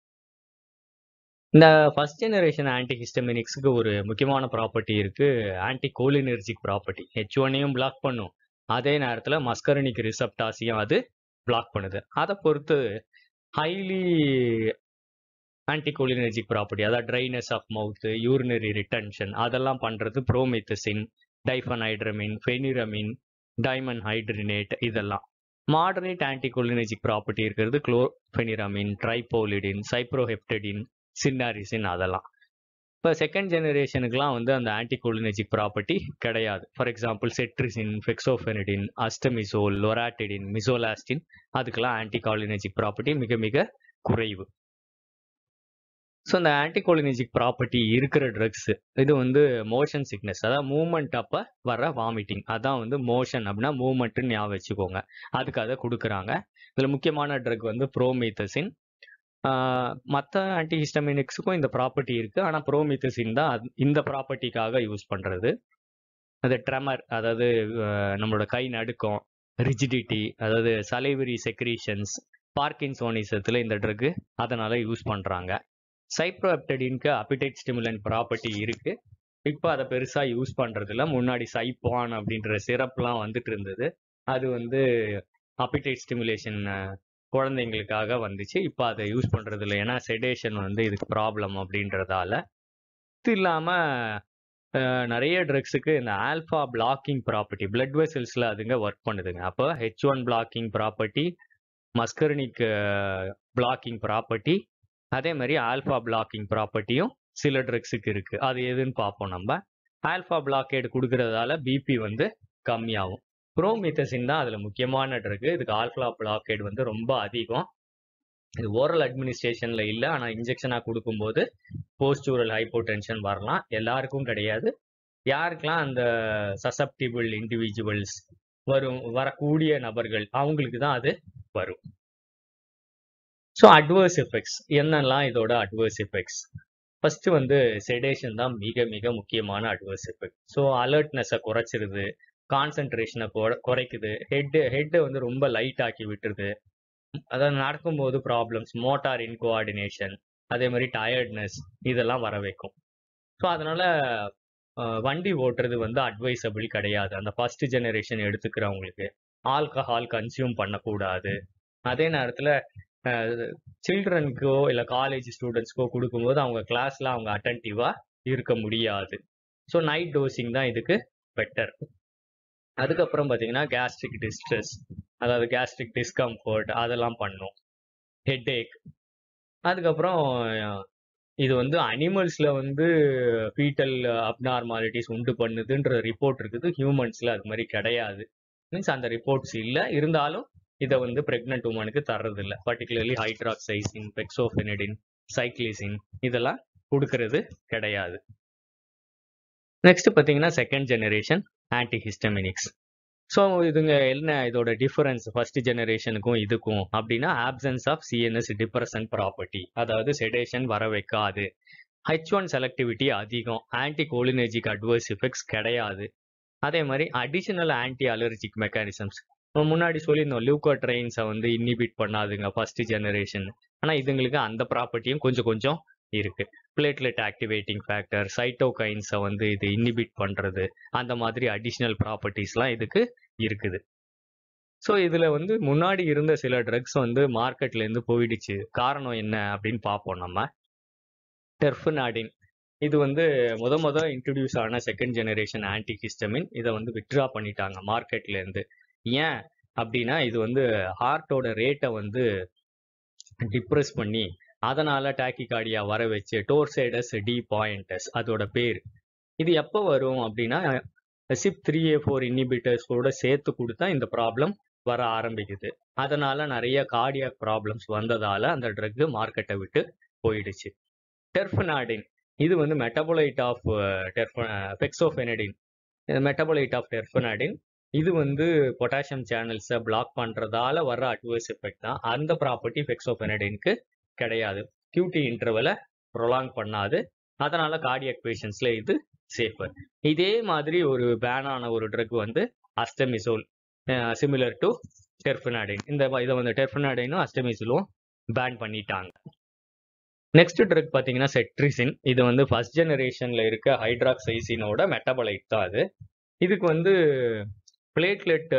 இந்த ஃபர்ஸ்ட் ஜெனரேஷன் ஆன்டி ஹிஸ்டமினிக்ஸுக்கு ஒரு முக்கியமான ப்ராப்பர்ட்டி இருக்கு ஆன்டி கோலினர்ஜிக் ப்ராப்பர்ட்டி ஹெச் ஒன்னையும் பிளாக் பண்ணும் அதே நேரத்தில் மஸ்கரனிக் ரிசப்டாஸையும் அது பிளாக் பண்ணுது அதை பொறுத்து ஹைலி ஆன்டி கோலினர்ஜிக் ப்ராப்பர்ட்டி அதாவது dryness of mouth urinary retention அதெல்லாம் பண்ணுறது ப்ரோமித்தசின் ஹைட்ரமின் ஃபெனிரமின் டைமண்ட் ஹைட்ரினேட் இதெல்லாம் மாடர்னேட் ஆன்டி கோலினர்ஜிக் ப்ராப்பர்ட்டி இருக்கிறது குளோஃபெனிரமின் ட்ரைபோலிடின் சைப்ரோஹெப்டடின் சின்னாரிசின் அதெல்லாம் இப்போ செகண்ட் ஜெனரேஷனுக்குலாம் வந்து அந்த ஆன்டிகோலினஜிக் ப்ராப்பர்ட்டி கிடையாது for example cetirizine fexofenadine astemizole loratadine mizolastine அதுக்கெல்லாம் ஆன்டிகாலினஜிக் ப்ராப்பர்ட்டி மிக மிக குறைவு ஸோ அந்த ஆன்டிகோலினஜிக் ப்ராப்பர்ட்டி இருக்கிற ட்ரக்ஸ் இது வந்து மோஷன் சிக்னஸ் அதாவது மூமெண்ட் அப்போ வர வாமிட்டிங் அதான் வந்து மோஷன் அப்படின்னா மூமெண்ட்டுன்னு ஞாபகம் வச்சுக்கோங்க அதுக்கு அதை கொடுக்குறாங்க இதில் முக்கியமான ட்ரக் வந்து ப்ரோமீத்தசின் மற்ற ஆன்டிஹிஸ்டமினிக்ஸுக்கும் இந்த ப்ராப்பர்ட்டி இருக்குது ஆனால் ப்ரோமித்தசின் தான் இந்த ப்ராப்பர்ட்டிக்காக யூஸ் பண்ணுறது அது ட்ரெமர் அதாவது நம்மளோட கை நடுக்கம் ரிஜிடிட்டி அதாவது சலைவரி செக்ரீஷன்ஸ் பார்க்கின்சோனிசத்தில் இந்த ட்ரக்கு அதனால் யூஸ் பண்ணுறாங்க சைப்ரோஆப்டடின்க்கு அப்பிடைட் ஸ்டிமுலன் ப்ராப்பர்ட்டி இருக்குது இப்போ அதை பெருசாக யூஸ் இல்லை முன்னாடி சைப்பான் அப்படின்ற சிறப்புலாம் வந்துட்டு இருந்தது அது வந்து அப்பிடைட் ஸ்டிமுலேஷன் குழந்தைங்களுக்காக வந்துச்சு இப்போ அதை யூஸ் பண்ணுறது இல்லை ஏன்னா செடேஷன் வந்து இதுக்கு ப்ராப்ளம் அப்படின்றதால இது இல்லாமல் நிறைய ட்ரக்ஸுக்கு இந்த ஆல்ஃபா பிளாக்கிங் ப்ராப்பர்ட்டி பிளட் வெசல்ஸில் அதுங்க ஒர்க் பண்ணுதுங்க அப்போ H one blocking property muscarinic blocking property அதே மாதிரி ஆல்ஃபா பிளாக்கிங் ப்ராப்பர்ட்டியும் சில ட்ரக்ஸுக்கு இருக்குது அது எதுன்னு பார்ப்போம் நம்ம ஆல்ஃபா பிளாக்கேட் கொடுக்கறதால பிபி வந்து கம்மியாகும் ப்ரோமித்தசின் தான் அதில் முக்கியமான ட்ரக்கு இதுக்கு ஆல்கலா பிளாக்கேட் வந்து ரொம்ப அதிகம் இது ஓரல் அட்மினிஸ்ட்ரேஷனில் இல்லை ஆனால் இன்ஜெக்ஷனாக கொடுக்கும்போது போஸ்டூரல் டென்ஷன் வரலாம் எல்லாருக்கும் கிடையாது யாருக்கெல்லாம் அந்த சசப்டிபிள் இண்டிவிஜுவல்ஸ் வரும் வரக்கூடிய நபர்கள் அவங்களுக்கு தான் அது வரும் ஸோ அட்வர்ஸ் எஃபெக்ட்ஸ் என்னெல்லாம் இதோட அட்வர்ஸ் எஃபெக்ட்ஸ் ஃபர்ஸ்ட் வந்து செடேஷன் தான் மிக மிக முக்கியமான அட்வர்ஸ் எஃபெக்ட் ஸோ அலர்ட்னஸை குறைச்சிருது கான்சன்ட்ரேஷனை குறைக்குது ஹெட்டு ஹெட்டை வந்து ரொம்ப லைட் ஆக்கி விட்டுருது அதாவது நடக்கும்போது ப்ராப்ளம்ஸ் மோட்டார் இன்கோஆர்டினேஷன் அதே மாதிரி டயர்ட்னஸ் இதெல்லாம் வர வைக்கும் ஸோ அதனால் வண்டி ஓட்டுறது வந்து அட்வைசபிள் கிடையாது அந்த ஃபஸ்ட் ஜெனரேஷன் எடுத்துக்கிறவங்களுக்கு ஆல்கஹால் கன்சியூம் பண்ணக்கூடாது அதே நேரத்தில் சில்ட்ரனுக்கோ இல்லை காலேஜ் ஸ்டூடெண்ட்ஸ்க்கோ கொடுக்கும்போது அவங்க கிளாஸில் அவங்க அட்டன்டிவாக இருக்க முடியாது ஸோ நைட் டோசிங் தான் இதுக்கு பெட்டர் அதுக்கப்புறம் பார்த்தீங்கன்னா கேஸ்ட்ரிக் டிஸ்ட்ரெஸ் அதாவது கேஸ்ட்ரிக் டிஸ்கம்ஃபர்ட் அதெல்லாம் பண்ணும் ஹெட் ஏக் அதுக்கப்புறம் இது வந்து அனிமல்ஸில் வந்து ஃபீட்டல் அப்நார்மாலிட்டிஸ் உண்டு பண்ணுதுன்ற ரிப்போர்ட் இருக்குது ஹியூமன்ஸில் அது மாதிரி கிடையாது மீன்ஸ் அந்த ரிப்போர்ட்ஸ் இல்லை இருந்தாலும் இதை வந்து ப்ரெக்னென்ட் உமனுக்கு தர்றதில்லை பர்டிகுலர்லி ஹைட்ராக்சைசின் பெக்சோஃபெனடின் சைக்ளிசின் இதெல்லாம் கொடுக்கறது கிடையாது நெக்ஸ்ட் பார்த்தீங்கன்னா செகண்ட் ஜெனரேஷன் ஆன்டிஹிஸ்டமினிக்ஸ் ஸோ இதுங்க என்ன இதோட டிஃபரன்ஸ் ஃபர்ஸ்ட் ஜெனரேஷனுக்கும் இதுக்கும் அப்படின்னா absence of CNS depression property அதாவது செடேஷன் வர வைக்காது ஹெச் ஒன் செலக்டிவிட்டி அதிகம் ஆன்டி கோலினர்ஜிக் அட்வர்ஸ் எஃபெக்ட்ஸ் கிடையாது அதே மாதிரி அடிஷனல் ஆன்டி அலர்ஜிக் மெக்கானிசம்ஸ் முன்னாடி சொல்லியிருந்தோம் லியூகோ ட்ரெயின்ஸை வந்து இன்னிபிட் பண்ணாதுங்க ஃபர்ஸ்ட் ஜெனரேஷன் ஆனால் இதுங்களுக்கு அந்த ப்ராப்பர்ட்டியும் கொஞ்சம் கொஞ்சம் இருக்குது பிளேட்லெட் ஆக்டிவேட்டிங் ஃபேக்டர் சைட்டோகைன்ஸை வந்து இது இன்னிபிட் பண்ணுறது அந்த மாதிரி அடிஷ்னல் ப்ராப்பர்ட்டிஸ்லாம் இதுக்கு இருக்குது ஸோ இதில் வந்து முன்னாடி இருந்த சில ட்ரக்ஸ் வந்து மார்க்கெட்லேருந்து போயிடுச்சு காரணம் என்ன அப்படின்னு பார்ப்போம் நம்ம டெர்ஃபுனாடின் இது வந்து முத முத இன்ட்ரடியூஸ் ஆன செகண்ட் ஜெனரேஷன் ஆன்டி கிஸ்டமின் இதை வந்து வித்ட்ரா பண்ணிட்டாங்க மார்க்கெட்லேருந்து ஏன் அப்படின்னா இது வந்து ஹார்ட்டோட ரேட்டை வந்து டிப்ரெஸ் பண்ணி அதனால டாக்கிகார்டியா வர வச்சு டோர்சைடஸ் டி பாயிண்டஸ் அதோட பேர் இது எப்போ வரும் அப்படின்னா சிப் த்ரீ ஏ ஃபோர் இன்னிபிட்டர்ஸோட சேர்த்து கொடுத்தா இந்த ப்ராப்ளம் வர ஆரம்பிக்குது அதனால நிறைய கார்டியாக் ப்ராப்ளம்ஸ் வந்ததால அந்த ட்ரக்கு மார்க்கெட்டை விட்டு போயிடுச்சு டெர்ஃபனாடின் இது வந்து மெட்டபோலைட் ஆஃப் டெர்ஃப பெக்சோஃபெனடின் மெட்டபோலைட் ஆஃப் டெர்ஃபனாடின் இது வந்து பொட்டாசியம் சேனல்ஸை பிளாக் பண்ணுறதால வர அட்வர்ஸ் எஃபெக்ட் தான் அந்த ப்ராப்பர்ட்டி ஃபெக்சோபெனடின்க்கு கிடையாது கியூடி இன்டர்வலை ப்ரொலாங் பண்ணாது அதனால கார்டியக் பேஷன்ஸ்ல இது சேஃபர் இதே மாதிரி ஒரு பேனான ஒரு ட்ரக் வந்து அஸ்டமிசோல் சிமிலர் டு டெர்ஃபினாடைன் இந்த இதை வந்து டெர்ஃபினாடைனும் அஸ்டமிசோலும் பேன் பண்ணிட்டாங்க நெக்ஸ்ட் ட்ரக் பார்த்தீங்கன்னா செட்ரிசின் இது வந்து ஃபர்ஸ்ட் ஜெனரேஷனில் இருக்க ஹைட்ராக்சைசினோட மெட்டபலைட் தான் அது இதுக்கு வந்து பிளேட்லெட்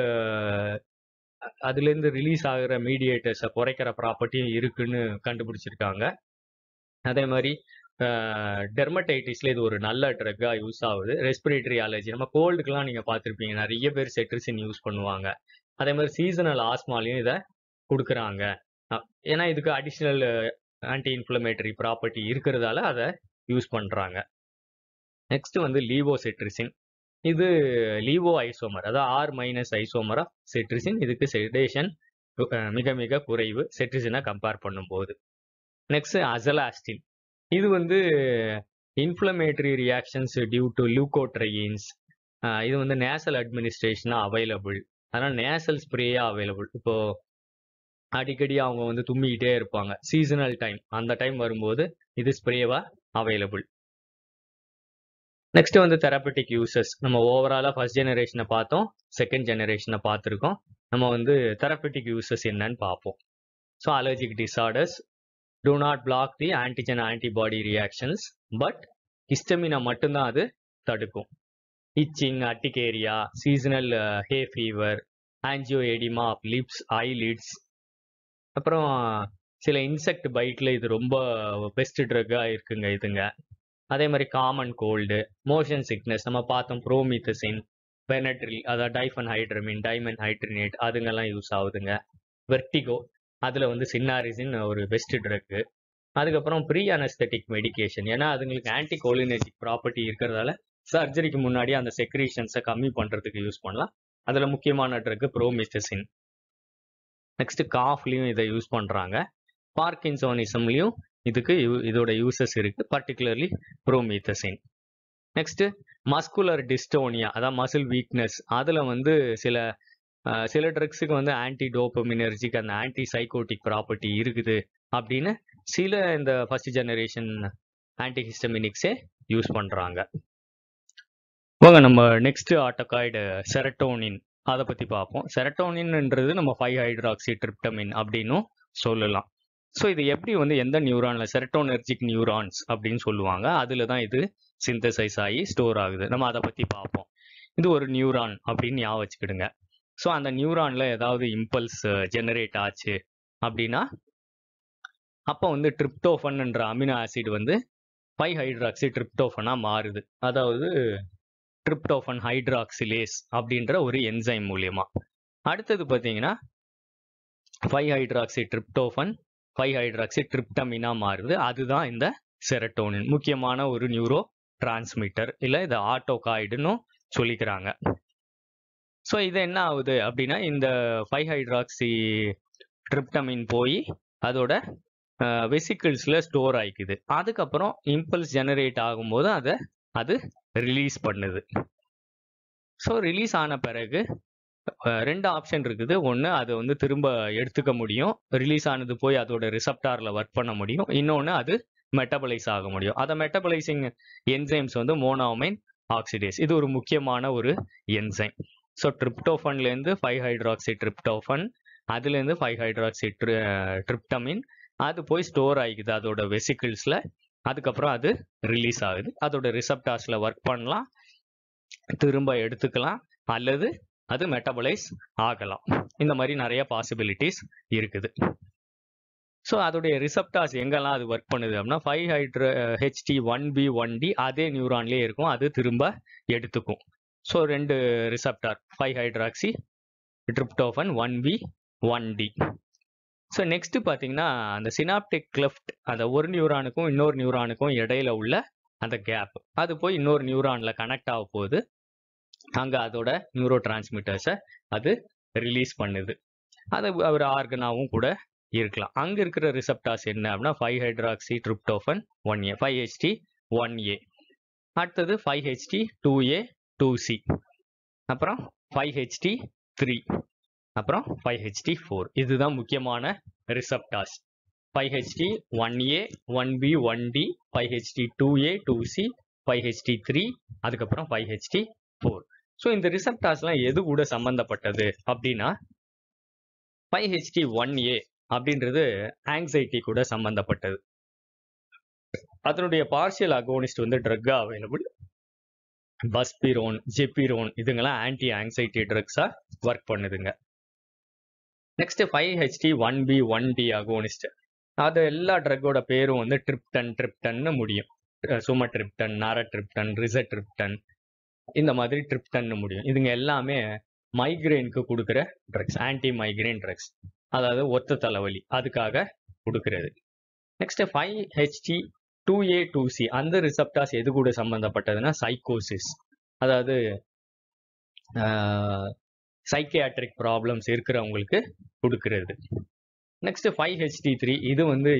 அதுலேருந்து ரிலீஸ் ஆகிற மீடியேட்டர்ஸை குறைக்கிற ப்ராப்பர்ட்டியும் இருக்குன்னு கண்டுபிடிச்சிருக்காங்க அதே மாதிரி டெர்மடைட்டிஸில் இது ஒரு நல்ல ட்ரக்காக யூஸ் ஆகுது ரெஸ்பிரேட்டரி அலர்ஜி நம்ம கோல்டுக்கெலாம் நீங்கள் பார்த்துருப்பீங்க நிறைய பேர் செட்ரிசின் யூஸ் பண்ணுவாங்க அதே மாதிரி சீசனல் ஆஸ்மாலையும் இதை கொடுக்குறாங்க ஏன்னா இதுக்கு அடிஷ்னல் ஆன்டி இன்ஃப்ளமேட்டரி ப்ராப்பர்ட்டி இருக்கிறதால அதை யூஸ் பண்ணுறாங்க நெக்ஸ்ட் வந்து லீவோசெட்ரிசின் இது லீவோ ஐசோமர் அதாவது ஆர் மைனஸ் ஐசோமரா செட்ரிசின் இதுக்கு செடேஷன் மிக மிக குறைவு செட்ரிசினா கம்பேர் பண்ணும்போது நெக்ஸ்ட் அசலாஸ்டின் இது வந்து inflammatory reactions due to leukotrienes இது வந்து நேசல் அட்மினிஸ்ட்ரேஷனாக அவைலபிள் அதனால் நேசல் ஸ்ப்ரேயாக அவைலபிள் இப்போது அடிக்கடி அவங்க வந்து தும்மிக்கிட்டே இருப்பாங்க சீசனல் டைம் அந்த டைம் வரும்போது இது ஸ்ப்ரேவாக அவைலபிள் நெக்ஸ்ட் வந்து தெரப்பட்டிக் யூசஸ் நம்ம ஓவராலாக ஃபர்ஸ்ட் ஜெனரேஷனை பார்த்தோம் செகண்ட் ஜெனரேஷனை பார்த்துருக்கோம் நம்ம வந்து தெரப்பட்டிக் யூசஸ் என்னன்னு பார்ப்போம் so allergic disorders do not block the antigen antibody reactions but ஹிஸ்டமினை மட்டும்தான் அது தடுக்கும் itching urticaria seasonal hay fever angio oedema of lips eye அப்புறம் சில இன்செக்ட் பைட்டில் இது ரொம்ப பெஸ்ட் ட்ரக்காக இருக்குங்க இதுங்க அதே மாதிரி காமன் கோல்டு மோஷன் சிக்னஸ் நம்ம பார்த்தோம் ப்ரோமிதசின் பெனட்ரில் அதாவது டைஃபன் ஹைட்ரமின் டைமண்ட் ஹைட்ரினேட் அதுங்கெல்லாம் யூஸ் ஆகுதுங்க வெர்டிகோ அதில் வந்து சின்னாரிசின் ஒரு பெஸ்ட் ட்ரக்கு அதுக்கப்புறம் ப்ரீ அனஸ்தெட்டிக் மெடிக்கேஷன் ஏன்னா அதுங்களுக்கு ஆன்டி கோலினேட்டிக் ப்ராப்பர்ட்டி இருக்கிறதால சர்ஜரிக்கு முன்னாடி அந்த செக்ரீஷன்ஸை கம்மி பண்ணுறதுக்கு யூஸ் பண்ணலாம் அதில் முக்கியமான ட்ரக்கு ப்ரோமித்தசின் நெக்ஸ்ட் காஃப்லையும் இதை யூஸ் பண்ணுறாங்க பார்க்கின்சோனிசம்லையும் இதுக்கு இதோட யூசஸ் இருக்கு particularly promethazine next muscular dystonia அதான் மசில் வீக்னஸ் அதில் வந்து சில சில ட்ரக்ஸுக்கு வந்து ஆன்டி டோப்பமினர்ஜிக் அந்த ஆன்டி சைக்கோட்டிக் ப்ராப்பர்ட்டி இருக்குது அப்படின்னு சில இந்த ஃபர்ஸ்ட் ஜெனரேஷன் ஆன்டி ஹிஸ்டமினிக்ஸே யூஸ் பண்ணுறாங்க வாங்க நம்ம நெக்ஸ்ட் ஆட்டோகாய்டு செரட்டோனின் அதை பற்றி பார்ப்போம் செரட்டோனின்ன்றது நம்ம ஃபைவ் ஹைட்ராக்சி ட்ரிப்டமின் அப்படின்னும் சொல்லலாம் ஸோ இது எப்படி வந்து எந்த நியூரான்ல செரட்டோனர்ஜிக் நியூரான்ஸ் அப்படின்னு சொல்லுவாங்க அதில் தான் இது சிந்தசைஸ் ஆகி ஸ்டோர் ஆகுது நம்ம அதை பற்றி பார்ப்போம் இது ஒரு நியூரான் அப்படின்னு ஞாபகம் வச்சுக்கிடுங்க ஸோ அந்த நியூரானில் ஏதாவது இம்பல்ஸ் ஜெனரேட் ஆச்சு அப்படின்னா அப்போ வந்து ட்ரிப்டோஃபன்ன்ற அமினோ ஆசிட் வந்து பை ஹைட்ராக்சி ட்ரிப்டோஃபனாக மாறுது அதாவது ட்ரிப்டோஃபன் ஹைட்ராக்சிலேஸ் அப்படின்ற ஒரு என்சைம் மூலியமா அடுத்தது பார்த்தீங்கன்னா five hydroxy tryptophan five hydroxy ட்ரிப்டமினா மாறுது அதுதான் இந்த செரட்டோனின் முக்கியமான ஒரு நியூரோ டிரான்ஸ்மிட்டர் இல்லை இதை ஆட்டோகாய்டுன்னு சொல்லிக்கிறாங்க ஸோ இது என்ன ஆகுது அப்படின்னா இந்த ஃபைவ் ஹைட்ராக்சி ட்ரிப்டமின் போய் அதோட வெசிக்கிள்ஸில் ஸ்டோர் ஆகிக்குது அதுக்கப்புறம் இம்பல்ஸ் ஜெனரேட் ஆகும்போது அதை அது ரிலீஸ் பண்ணுது ஸோ ரிலீஸ் ஆன பிறகு ரெண்டு ஆப்ஷன் இருக்குது ஒன்று அது வந்து திரும்ப எடுத்துக்க முடியும் ரிலீஸ் ஆனது போய் அதோட ரிசப்டாரில் ஒர்க் பண்ண முடியும் இன்னொன்று அது மெட்டபலைஸ் ஆக முடியும் அதை மெட்டபலைசிங் என்சைம்ஸ் வந்து மோனோமைன் ஆக்சிடேஸ் இது ஒரு முக்கியமான ஒரு என்சைம் ஸோ ட்ரிப்டோஃபன்லேருந்து ஃபைவ் ஹைட்ராக்சி ட்ரிப்டோஃபன் அதுலேருந்து ஃபைவ் ஹைட்ராக்சி ட்ரி ட்ரிப்டமின் அது போய் ஸ்டோர் ஆகிக்குது அதோட வெசிக்கிள்ஸில் அதுக்கப்புறம் அது ரிலீஸ் ஆகுது அதோட ரிசப்டார்ஸில் ஒர்க் பண்ணலாம் திரும்ப எடுத்துக்கலாம் அல்லது அது மெட்டபலைஸ் ஆகலாம் இந்த மாதிரி நிறைய பாசிபிலிட்டிஸ் இருக்குது ஸோ அதோடைய ரிசப்டாஸ் எங்கெல்லாம் அது ஒர்க் பண்ணுது அப்படின்னா five hydro HT one B one D அதே நியூரான்லேயே இருக்கும் அது திரும்ப எடுத்துக்கும் ஸோ ரெண்டு receptor five hydroxy tryptophan one B one D so next பார்த்தீங்கன்னா அந்த சினாப்டிக் கிளிஃப்ட் அந்த ஒரு நியூரானுக்கும் இன்னொரு நியூரானுக்கும் இடையில உள்ள அந்த கேப் அது போய் இன்னொரு நியூரானில் கனெக்ட் ஆக போகுது அங்கே அதோட நியூரோ டிரான்ஸ்மிட்டர்ஸை அது ரிலீஸ் பண்ணுது அது ஒரு ஆர்கனாவும் கூட இருக்கலாம் அங்கே இருக்கிற ரிசப்டாஸ் என்ன அப்படின்னா five hydroxy tryptophan one A five HT one A அடுத்தது five HT two A two C அப்புறம் ஃபைவ் ஹெச்டி த்ரீ அப்புறம் ஃபைவ் ஹெச்டி ஃபோர் இதுதான் முக்கியமான receptors five HT one A one B one D five HT two A two C five HT three அதுக்கப்புறம் five HT four so இந்த ரிசப்டார்ஸ்லாம் எது கூட சம்மந்தப்பட்டது அப்படின்னா ஃபைவ் ஹெச்டி ஒன் ஏ அப்படின்றது ஆங்ஸைட்டி கூட சம்மந்தப்பட்டது அதனுடைய பார்சியல் அகோனிஸ்ட் வந்து ட்ரக்கா அவைலபிள் பஸ்பிரோன் ஜெப்பிரோன் இதுங்கெல்லாம் ஆன்டி ஆங்ஸைட்டி ட்ரக்ஸாக ஒர்க் பண்ணுதுங்க next five HT one B one D agonist அது எல்லா ட்ரக்கோட பேரும் வந்து ட்ரிப்டன் ட்ரிப்டன்னு முடியும் சும ட்ரிப்டன் நார ட்ரிப்டன் ரிச ட்ரிப்டன் இந்த மாதிரி ட்ரிப் தண்ண முடியும் இதுங்க எல்லாமே மைக்ரைனுக்கு கொடுக்குற ட்ரக்ஸ் ஆன்டி மைக்ரைன் ட்ரக்ஸ் அதாவது ஒத்த தலைவலி அதுக்காக கொடுக்கறது next five HT two A two C அந்த ரிசப்டாஸ் எது கூட சம்மந்தப்பட்டதுன்னா சைக்கோசிஸ் அதாவது சைக்கியாட்ரிக் ப்ராப்ளம்ஸ் இருக்கிறவங்களுக்கு கொடுக்கறது நெக்ஸ்ட் ஃபைவ் ஹெச்டி த்ரீ இது வந்து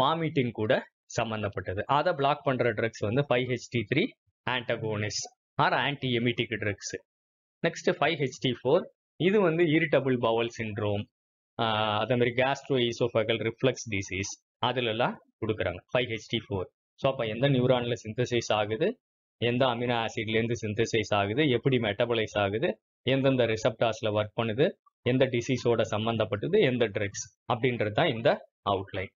வாமிட்டிங் கூட சம்மந்தப்பட்டது அதை பிளாக் பண்ணுற ட்ரக்ஸ் வந்து five HT three antagonists are anti emetic drugs next five HT four இது வந்து இரிட்டபிள் பவல் சிண்ட்ரோம் அதே மாதிரி கேஸ்ட்ரோ ஈசோஃபகல் ரிஃப்ளக்ஸ் டிசீஸ் அதிலெல்லாம் கொடுக்குறாங்க ஃபைவ் ஹெச்டி ஃபோர் ஸோ அப்போ எந்த நியூரானில் சிந்தசைஸ் ஆகுது எந்த அமினோ ஆசிட்லேருந்து சிந்தசைஸ் ஆகுது எப்படி மெட்டபலைஸ் ஆகுது எந்தெந்த ரிசப்டாஸில் ஒர்க் பண்ணுது எந்த டிசீஸோட சம்மந்தப்பட்டது எந்த ட்ரக்ஸ் அப்படின்றது தான் இந்த outline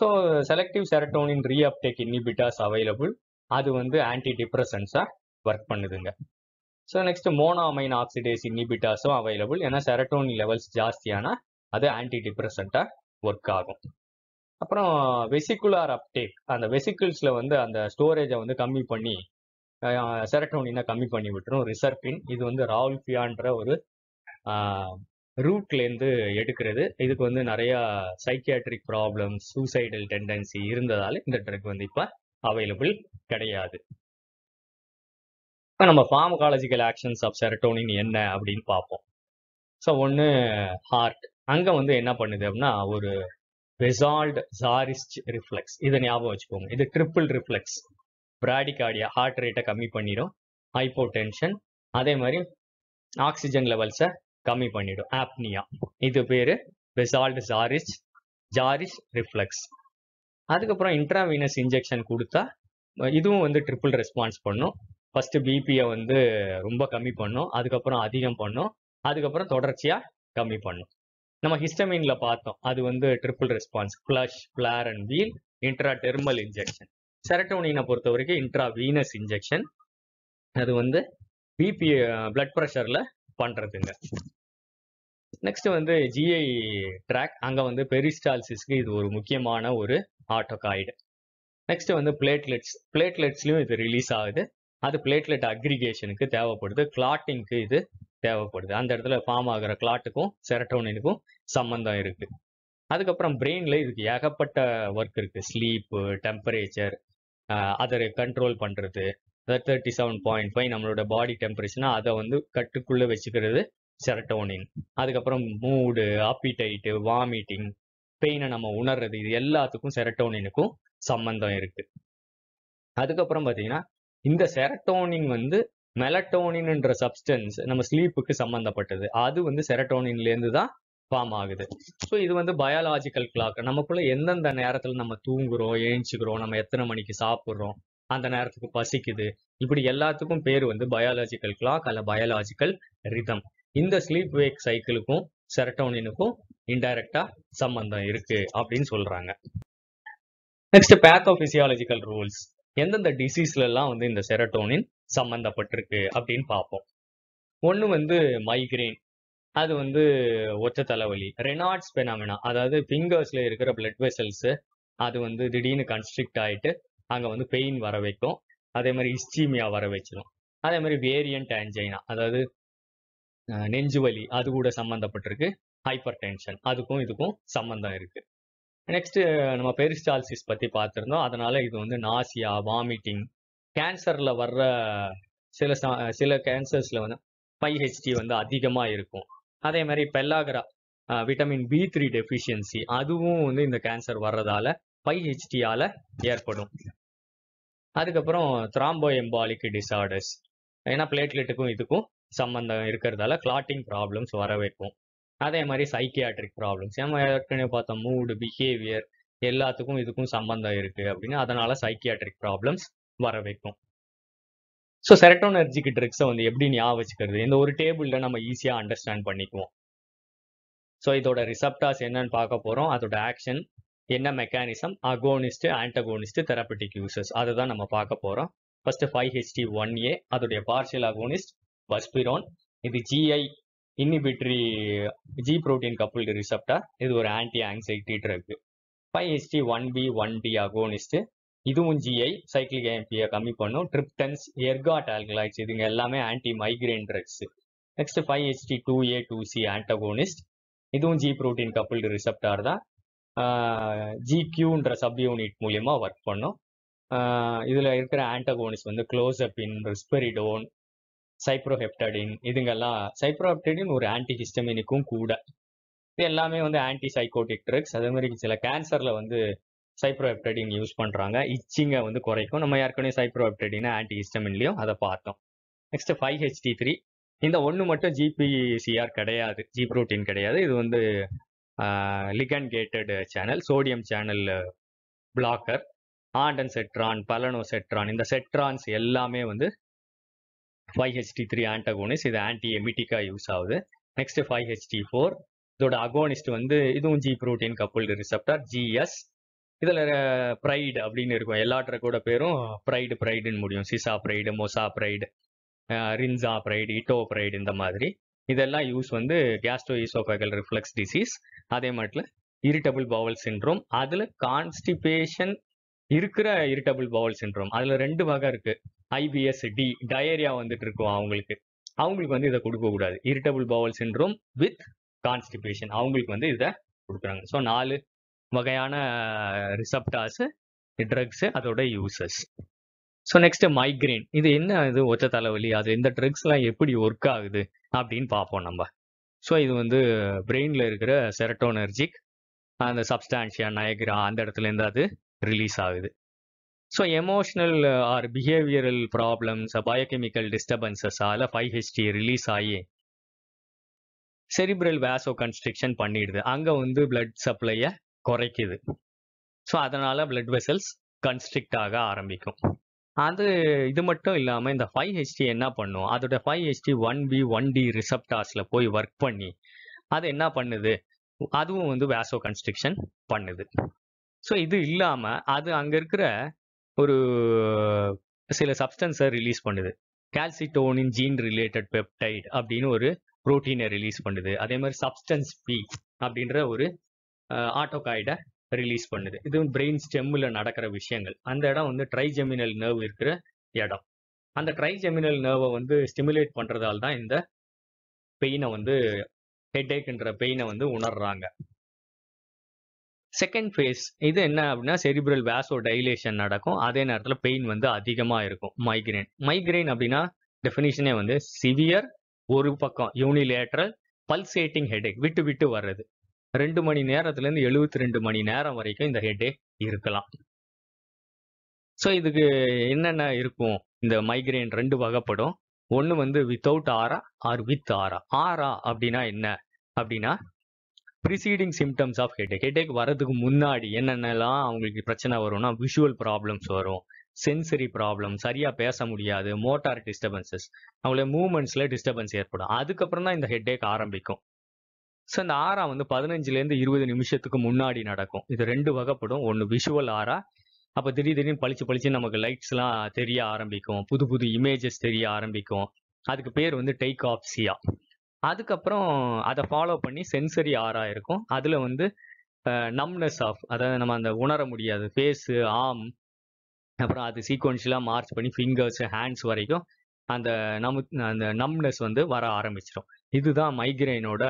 so selective serotonin reuptake inhibitors available அது வந்து ஆன்டி டிப்ரெசன்ஸாக ஒர்க் பண்ணுதுங்க ஸோ நெக்ஸ்ட் மோனாமைன் ஆக்சிடேஸ் இன்னிபிட்டாஸும் அவைலபிள் ஏன்னா செரட்டோனி லெவல்ஸ் ஜாஸ்தியானா அது ஆன்டி டிப்ரெசண்ட்டாக ஒர்க் ஆகும் அப்புறம் வெசிகுலார் அப்டேக் அந்த வெசிக்கிள்ஸில் வந்து அந்த ஸ்டோரேஜை வந்து கம்மி பண்ணி செரட்டோனின்னா கம்மி பண்ணி விட்டுரும் ரிசர்பின் இது வந்து ராவுல்ஃபியான்ற ஒரு ரூட்லேருந்து எடுக்கிறது இதுக்கு வந்து நிறையா சைக்கியாட்ரிக் ப்ராப்ளம்ஸ் சூசைடல் டெண்டன்சி இருந்ததால் இந்த ட்ரக் வந்து இப்போ அவைலபிள் கிடையாது இப்போ நம்ம ஃபார்மகாலஜிக்கல் ஆக்ஷன்ஸ் ஆஃப் செரட்டோனின் என்ன அப்படின்னு பார்ப்போம் ஸோ ஒன்று ஹார்ட் அங்கே வந்து என்ன பண்ணுது அப்படின்னா ஒரு ரிசால்ட் ஜாரிஸ்ட் ரிஃப்ளெக்ஸ் இதை ஞாபகம் வச்சுக்கோங்க இது ட்ரிப்பிள் ரிஃப்ளெக்ஸ் பிராடிகார்டியா ஹார்ட் ரேட்டை கம்மி பண்ணிடும் ஹைப்போ டென்ஷன் அதே மாதிரி ஆக்சிஜன் லெவல்ஸை கம்மி பண்ணிடும் ஆப்னியா இது Bezold Jarisch Jarisch reflex அதுக்கப்புறம் இன்ட்ராவீனஸ் இன்ஜெக்ஷன் கொடுத்தா இதுவும் வந்து ட்ரிபிள் ரெஸ்பான்ஸ் பண்ணும் ஃபஸ்ட்டு பிபியை வந்து ரொம்ப கம்மி பண்ணும் அதுக்கப்புறம் அதிகம் பண்ணும் அதுக்கப்புறம் தொடர்ச்சியாக கம்மி பண்ணும் நம்ம ஹிஸ்டமின்ல பார்த்தோம் அது வந்து triple response flush flare and wheal intra dermal injection செரட்டோனினை பொறுத்த வரைக்கும் இன்ட்ரா வீனஸ் இன்ஜெக்ஷன் அது வந்து பிபி பிளட் ப்ரெஷரில் பண்ணுறதுங்க நெக்ஸ்ட் வந்து ஜிஐ ட்ராக் அங்கே வந்து பெரிஸ்டால்சிஸ்க்கு இது ஒரு முக்கியமான ஒரு ஆட்டோகாய்டு நெக்ஸ்ட் வந்து பிளேட்லெட்ஸ் பிளேட்லெட்ஸ்லையும் இது ரிலீஸ் ஆகுது அது பிளேட்லெட் அக்ரிகேஷனுக்கு தேவைப்படுது கிளாட்டிங்க்கு இது தேவைப்படுது அந்த இடத்துல ஃபார்ம் ஆகிற கிளாட்டுக்கும் செரட்டோனினுக்கும் சம்மந்தம் இருக்கு அதுக்கப்புறம் பிரெயின்ல இதுக்கு ஏகப்பட்ட ஒர்க் இருக்குது ஸ்லீப்பு டெம்பரேச்சர் அதை கண்ட்ரோல் பண்ணுறது தேர்ட்டி செவன் பாயிண்ட் ஃபைவ் நம்மளோட பாடி டெம்பரேச்சர்னா அதை வந்து கட்டுக்குள்ளே வச்சுக்கிறது செரட்டோனின் அதுக்கப்புறம் மூடு ஆப்பிடைட்டு வாமிட்டிங் பெயினை நம்ம உணர்றது இது எல்லாத்துக்கும் செரட்டோனினுக்கும் சம்பந்தம் இருக்கு அதுக்கப்புறம் பார்த்தீங்கன்னா இந்த செரட்டோனின் வந்து மெலட்டோனின்ன்ற சப்ஸ்டன்ஸ் நம்ம ஸ்லீப்புக்கு சம்மந்தப்பட்டது அது வந்து செரட்டோனின்லேருந்து தான் ஃபார்ம் ஆகுது ஸோ இது வந்து பயாலாஜிக்கல் கிளாக் நமக்குள்ள எந்தெந்த நேரத்தில் நம்ம தூங்குறோம் ஏழிச்சுக்கிறோம் நம்ம எத்தனை மணிக்கு சாப்பிட்றோம் அந்த நேரத்துக்கு பசிக்குது இப்படி எல்லாத்துக்கும் பேர் வந்து பயாலாஜிக்கல் கிளாக் அல்ல பயாலாஜிக்கல் ரிதம் இந்த ஸ்லீப் வேக் சைக்கிளுக்கும் செரட்டோனினுக்கும் இன்டைரக்டா சம்பந்தம் இருக்கு அப்படின்னு சொல்றாங்க நெக்ஸ்ட் பேத்தோபிசியாலஜிக்கல் ரூல்ஸ் எந்தெந்த டிசீஸ்ல எல்லாம் வந்து இந்த செரட்டோனின் சம்பந்தப்பட்டிருக்கு அப்படின்னு பார்ப்போம் ஒண்ணு வந்து மைக்ரேன் அது வந்து ஒச்ச தலைவலி ரெனார்ட்ஸ் பெனாமினா அதாவது ஃபிங்கர்ஸ்ல இருக்கிற பிளட் வெசல்ஸ் அது வந்து திடீர்னு கன்ஸ்ட்ரிக்ட் ஆயிட்டு அங்கே வந்து பெயின் வர வைக்கும் அதே மாதிரி இஸ்டீமியா வர வச்சிடும் அதே மாதிரி வேரியன்ட் ஆன்ஜைனா அதாவது நெஞ்சுவலி அது கூட சம்மந்தப்பட்டிருக்கு ஹைப்பர் டென்ஷன் அதுக்கும் இதுக்கும் சம்மந்தம் இருக்கு நெக்ஸ்ட் நம்ம பெரிஸ்டால்சிஸ் பத்தி பார்த்துருந்தோம் அதனால இது வந்து நாசியா வாமிட்டிங் கேன்சர்ல வர்ற சில சில கேன்சர்ஸ்ல வந்து ஹெச்டி வந்து அதிகமா இருக்கும் அதே மாதிரி pellagra vitamin B three deficiency அதுவும் வந்து இந்த கேன்சர் வர்றதால பைஹெச்டியால ஏற்படும் அதுக்கப்புறம் த்ராம்போ எம்பாலிக் டிசார்டர்ஸ் ஏன்னா பிளேட்லெட்டுக்கும் இதுக்கும் சம்மந்தம் இருக்கிறதால கிளாட்டிங் ப்ராப்ளம்ஸ் வர வைக்கும் அதே மாதிரி சைக்கியாட்ரிக் ப்ராப்ளம்ஸ் நம்ம ஏற்கனவே பார்த்தோம் மூடு பிஹேவியர் எல்லாத்துக்கும் இதுக்கும் சம்பந்தம் இருக்கு அப்படின்னு அதனால சைக்கியாட்ரிக் ப்ராப்ளம்ஸ் வர வைக்கும் ஸோ செரட்டோனர்ஜிக்கு ட்ரிக்ஸை வந்து எப்படி ஞாபகம் வச்சுக்கிறது இந்த ஒரு டேபிளில் நம்ம ஈஸியாக அண்டர்ஸ்டாண்ட் பண்ணிக்குவோம் ஸோ இதோட ரிசப்டாஸ் என்னன்னு பார்க்க போகிறோம் அதோட ஆக்ஷன் என்ன mechanism agonist antagonist therapeutic uses அதுதான் நம்ம பார்க்க போகிறோம் first five HT one A அதோடைய பார்ஷியல் அகோனிஸ்ட் வஸ்பிரோன் இது Gi inhibitory G protein coupled receptor இது ஒரு anti anxiety drug five HT one B one D agonist இதுவும் ஜிஐ சைக்கிளிக் ஏம்பியை கம்மி பண்ணும் ட்ரிப்டன்ஸ் எர்காட் ஆல்கலாய்ஸ் இதுங்க எல்லாமே anti migraine drugs next five HT two A two C antagonist இதுவும் G protein coupled receptor தான் ஜி கியூன்ற சப் யூனிட் மூலியமாக work பண்ணும் இதில் இருக்கிற ஆன்டகோனிஸ்ட் வந்து க்ளோசப்பின் ரிஸ்பெரிடோன் சைப்ரோஹெப்டடின் இதுங்கெல்லாம் சைப்ரோஹெப்டடின் ஒரு ஆன்டி ஹிஸ்டமினிக்கும் கூட இது எல்லாமே வந்து ஆன்டி சைக்கோட்டிக் ட்ரக்ஸ் அதே மாதிரி சில கேன்சரில் வந்து சைப்ரோஹெப்டடின் யூஸ் பண்ணுறாங்க இச்சிங்கை வந்து குறைக்கும் நம்ம ஏற்கனவே சைப்ரோஹெப்டடினா ஆன்டி ஹிஸ்டமின்லையும் அதை பார்த்தோம் நெக்ஸ்ட் ஃபைவ் ஹெச்டி த்ரீ இந்த ஒன்று மட்டும் ஜிபிசிஆர் கிடையாது ஜி ப்ரோட்டீன் கிடையாது இது வந்து ligand gated channel sodium channel blocker ondansetron palonosetron இந்த செட்ரான்ஸ் எல்லாமே வந்து 5HT3 antagonist, த்ரீ இது ஆன்டி emitica யூஸ் ஆகுது நெக்ஸ்ட் ஃபைவ் ஹெச்டி ஃபோர் இதோட அகோனிஸ்ட் வந்து இதுவும் G protein coupled receptor, Gs இதல் ப்ரைடு அப்படின்னு இருக்கும் எல்லா பேரும் பேரும் ப்ரைடு ப்ரைடுன்னு முடியும் cisapride mosa pride renzapride itopride இந்த மாதிரி இதெல்லாம் யூஸ் வந்து கேஸ்ட்ரோ reflux ரிஃப்ளெக்ஸ் டிசீஸ் அதே மாதிரி இரிட்டபிள் பவுல் சின்ட்ரோம் அதில் கான்ஸ்டிபேஷன் இருக்கிற இரிட்டபிள் பவுல் சின்ட்ரோம் அதில் ரெண்டு வகை இருக்கு ஐபிஎஸ் டி டயரியா வந்துட்டு இருக்கும் அவங்களுக்கு அவங்களுக்கு வந்து இதை கொடுக்கக்கூடாது irritable bowel syndrome with constipation அவங்களுக்கு வந்து இதை கொடுக்குறாங்க ஸோ நாலு வகையான ரிசப்டாஸ் ட்ரக்ஸு அதோட யூசஸ் ஸோ நெக்ஸ்ட் மைக்ரைன் இது என்ன இது ஒத்த தலைவலி அது இந்த ட்ரக்ஸ்லாம் எப்படி ஒர்க் ஆகுது அப்படின்னு பார்ப்போம் நம்ம ஸோ இது வந்து பிரெயினில் இருக்கிற செரட்டோனர்ஜிக் அந்த சப்ஸ்டான்ஷியா நயக்ரா அந்த இடத்துல இருந்து அது ரிலீஸ் ஆகுது so emotional or behavioural problems biochemical டிஸ்டர்பன்சஸால் ஃபைவ் ஹெச்டி ரிலீஸ் ஆகி செரிப்ரல் வேசோ கன்ஸ்ட்ரிக்ஷன் பண்ணிடுது அங்கே வந்து பிளட் சப்ளையை குறைக்குது ஸோ அதனால் பிளட் வெசல்ஸ் கன்ஸ்ட்ரிக்ட் ஆக ஆரம்பிக்கும் அது இது மட்டும் இல்லாமல் இந்த ஃபைவ் ஹெச்டி என்ன பண்ணும் அதோட five HT one B one D ரிசப்டாஸில் போய் ஒர்க் பண்ணி அது என்ன பண்ணுது அதுவும் வந்து வேசோ கன்ஸ்ட்ரிக்ஷன் பண்ணுது ஸோ இது இல்லாமல் அது அங்கே இருக்கிற ஒரு சில சப்ஸ்டன்ஸை ரிலீஸ் பண்ணுது கால்சிட்டோனின் ஜீன் ரிலேட்டட் பெப்டைட் அப்படின்னு ஒரு ப்ரோட்டீனை ரிலீஸ் பண்ணுது அதே மாதிரி சப்ஸ்டன்ஸ் பி அப்படின்ற ஒரு ஆட்டோகாய்டை ரிலீஸ் பண்ணுது இது பிரெயின் ஸ்டெம்மில் நடக்கிற விஷயங்கள் அந்த இடம் வந்து ட்ரைஜெமினல் நர்வ் இருக்கிற இடம் அந்த ட்ரைஜெமினல் நர்வை வந்து ஸ்டிமுலேட் பண்ணுறதால தான் இந்த பெயினை வந்து ஹெட்டேக்குன்ற பெயினை வந்து உணர்றாங்க செகண்ட் ஃபேஸ் இது என்ன அப்படின்னா செரிபிரல் வேசோ டைலேஷன் நடக்கும் அதே நேரத்தில் பெயின் வந்து அதிகமாக இருக்கும் மைக்ரைன் மைக்ரைன் அப்படின்னா டெஃபினிஷனே வந்து சிவியர் ஒரு பக்கம் யூனிலேட்ரல் பல்சேட்டிங் ஹெடேக் விட்டு விட்டு வர்றது ரெண்டு மணி நேரத்துலேருந்து எழுபத்தி ரெண்டு மணி நேரம் வரைக்கும் இந்த ஹெடேக் இருக்கலாம் ஸோ இதுக்கு என்னென்ன இருக்கும் இந்த மைக்ரைன் ரெண்டு வகைப்படும் ஒன்று வந்து வித்தவுட் ஆரா ஆர் வித் ஆரா ஆரா அப்படின்னா என்ன அப்படின்னா preceding symptoms of headache headache வரதுக்கு முன்னாடி என்னென்னலாம் அவங்களுக்கு பிரச்சனை வரும்னா விஷுவல் ப்ராப்ளம்ஸ் வரும் சென்சரி ப்ராப்ளம் சரியாக பேச முடியாது மோட்டார் டிஸ்டர்பன்சஸ் அவங்களுடைய மூமெண்ட்ஸில் டிஸ்டர்பன்ஸ் ஏற்படும் அதுக்கப்புறம் தான் இந்த ஹெட்டேக் ஆரம்பிக்கும் ஸோ இந்த ஆறா வந்து பதினஞ்சுலேருந்து இருபது நிமிஷத்துக்கு முன்னாடி நடக்கும் இது ரெண்டு வகைப்படும் ஒன்று விஷுவல் ஆறா அப்போ திடீர் திடீர்னு பளிச்சு பளிச்சு நமக்கு லைட்ஸ்லாம் தெரிய ஆரம்பிக்கும் புது புது இமேஜஸ் தெரிய ஆரம்பிக்கும் அதுக்கு பேர் வந்து டைக் ஆப்சியா அதுக்கப்புறம் அதை ஃபாலோ பண்ணி சென்சரி ஆறா இருக்கும் அதில் வந்து நம்னஸ் ஆஃப் அதாவது நம்ம அந்த உணர முடியாது ஃபேஸு ஆம் அப்புறம் அது சீக்வன்ஷியலாக மார்ச் பண்ணி ஃபிங்கர்ஸ் ஹேண்ட்ஸ் வரைக்கும் அந்த நமு அந்த நம்னஸ் வந்து வர ஆரம்பிச்சிடும் இதுதான் மைக்ரைனோட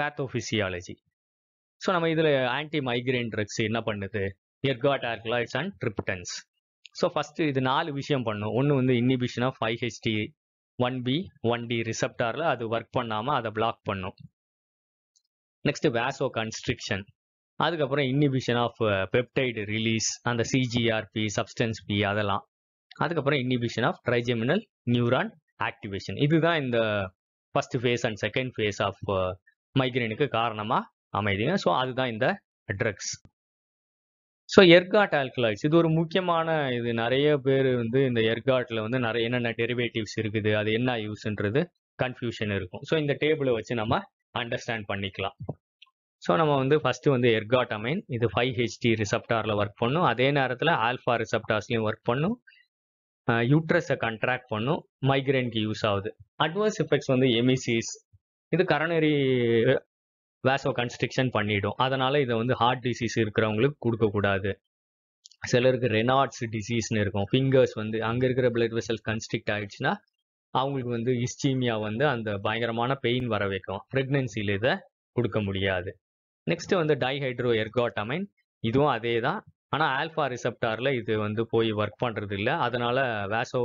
பேத்தோஃபிசியாலஜி ஸோ நம்ம இதில் ஆன்டி மைக்ரைன் ட்ரக்ஸ் என்ன பண்ணுது ergot alkaloids and triptans so first இது நாலு விஷயம் பண்ணும் ஒன்று வந்து inhibition of five HT one B one D அது ஒர்க் பண்ணாமல் அதை block பண்ணும் நெக்ஸ்ட்டு vasoconstriction கன்ஸ்ட்ரிக்ஷன் அதுக்கப்புறம் inhibition ஆஃப் பெப்டைடு ரிலீஸ் அந்த substance சப்ஸ்டன்ஸ் அதலாம் அதெல்லாம் அதுக்கப்புறம் inhibition of trigeminal neuron activation இதுதான் இந்த first phase and second phase of மைக்ரைனுக்கு காரணமாக அமைதிங்க ஸோ அதுதான் இந்த ட்ரக்ஸ் ஸோ எர்காட் ஆல்கலாய்ட்ஸ் இது ஒரு முக்கியமான இது நிறைய பேர் வந்து இந்த எர்காட்டில் வந்து நிறைய என்னென்ன டெரிவேட்டிவ்ஸ் இருக்குது அது என்ன யூஸ்ன்றது கன்ஃபியூஷன் இருக்கும் ஸோ இந்த டேபிளை வச்சு நம்ம அண்டர்ஸ்டாண்ட் பண்ணிக்கலாம் ஸோ நம்ம வந்து ஃபஸ்ட்டு வந்து எர்காட் அமைன் இது ஃபைவ் ஹெச்டி ரிசப்டாரில் ஒர்க் பண்ணும் அதே நேரத்தில் ஆல்ஃபா ரிசப்டார்ஸ்லையும் ஒர்க் பண்ணும் யூட்ரஸை கண்ட்ராக்ட் பண்ணும் மைக்ரைனுக்கு யூஸ் ஆகுது அட்வர்ஸ் எஃபெக்ட்ஸ் வந்து எமிசிஸ் இது கரணரி வேசோ கன்ஸ்ட்ரிக்ஷன் பண்ணிடும் அதனால் இதை வந்து ஹார்ட் டிசீஸ் இருக்கிறவங்களுக்கு கொடுக்கக்கூடாது சிலருக்கு ரெனார்ட்ஸ் டிசீஸ்னு இருக்கும் ஃபிங்கர்ஸ் வந்து அங்கே இருக்கிற பிளட் வெசல் கன்ஸ்ட்ரிக்ட் ஆயிடுச்சுன்னா அவங்களுக்கு வந்து இஸ்டீமியா வந்து அந்த பயங்கரமான பெயின் வர வைக்கும் ப்ரெக்னென்சியில் இதை கொடுக்க முடியாது நெக்ஸ்ட் வந்து டைஹைட்ரோ எர்காட்டமைன் இதுவும் அதே தான் ஆனால் ஆல்ஃபா ரிசப்டாரில் இது வந்து போய் ஒர்க் பண்ணுறது இல்லை அதனால் வேசோ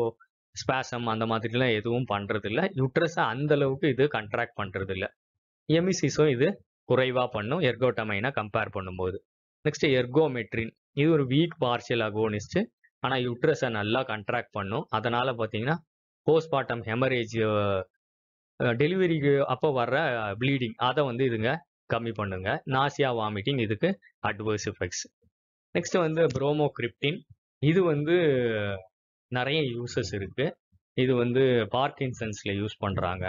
ஸ்பேசம் அந்த மாதிரிலாம் எதுவும் பண்ணுறதில்ல யுட்ரஸை அந்தளவுக்கு இது கண்ட்ராக்ட் இல்லை எமிசிஸும் இது குறைவாக பண்ணும் எர்கோட்டமைனை கம்பேர் பண்ணும்போது நெக்ஸ்ட் எர்கோமெட்ரின் இது ஒரு வீக் பார்ஷியல் அகோனிஸ்ட்டு ஆனால் யூட்ரஸை நல்லா கண்ட்ராக்ட் பண்ணும் அதனால் பார்த்தீங்கன்னா போஸ்ட்மார்ட்டம் ஹெமரேஜ் டெலிவரிக்கு அப்போ வர்ற ப்ளீடிங் அதை வந்து இதுங்க கம்மி பண்ணுங்க நாசியா வாமிட்டிங் இதுக்கு அட்வர்ஸ் எஃபெக்ட்ஸ் நெக்ஸ்ட் வந்து ப்ரோமோ கிரிப்டின் இது வந்து நிறைய யூசஸ் இருக்கு இது வந்து பார்க்கின்சன்ஸில் யூஸ் பண்ணுறாங்க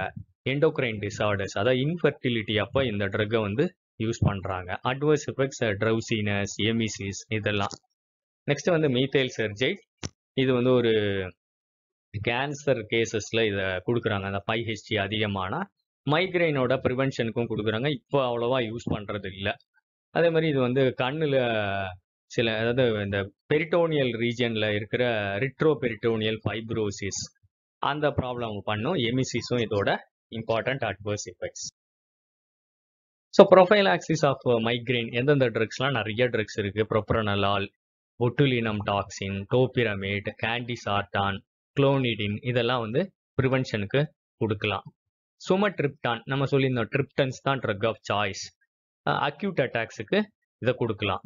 எண்டோக்ரைன் டிசார்டர்ஸ் அதாவது இன்ஃபர்டிலிட்டி அப்போ இந்த ட்ரக்கை வந்து யூஸ் பண்ணுறாங்க அட்வர்ஸ் எஃபெக்ட்ஸ் ட்ரௌசினஸ் எமிசிஸ் இதெல்லாம் நெக்ஸ்ட் வந்து மீத்தைல் சர்ஜைட் இது வந்து ஒரு கேன்சர் கேசஸில் இதை கொடுக்குறாங்க அந்த பை ஹெச்டி அதிகமான மைக்ரைனோட ப்ரிவென்ஷனுக்கும் கொடுக்குறாங்க இப்போ அவ்வளோவா யூஸ் பண்ணுறது இல்லை அதே மாதிரி இது வந்து கண்ணில் சில அதாவது இந்த பெரிட்டோனியல் ரீஜனில் இருக்கிற ரிட்ரோ பெரிட்டோனியல் ஃபைப்ரோசிஸ் அந்த ப்ராப்ளம் பண்ணும் எமிசிஸும் இதோட important adverse effects. So axis of migraine எந்தெந்த ட்ரக்ஸ்லாம் நிறைய ட்ரக்ஸ் இருக்குது ப்ரொப்ரனலால் ஒட்டுலினம் டாக்ஸின் டோபிரமேட் கேண்டிசார்டான் குளோனிடின் இதெல்லாம் வந்து ப்ரிவென்ஷனுக்கு கொடுக்கலாம் ட்ரிப்டான் நம்ம சொல்லியிருந்தோம் ட்ரிப்டன்ஸ் தான் ட்ரக் ஆஃப் சாய்ஸ் அக்யூட் அட்டாக்ஸுக்கு இதை கொடுக்கலாம்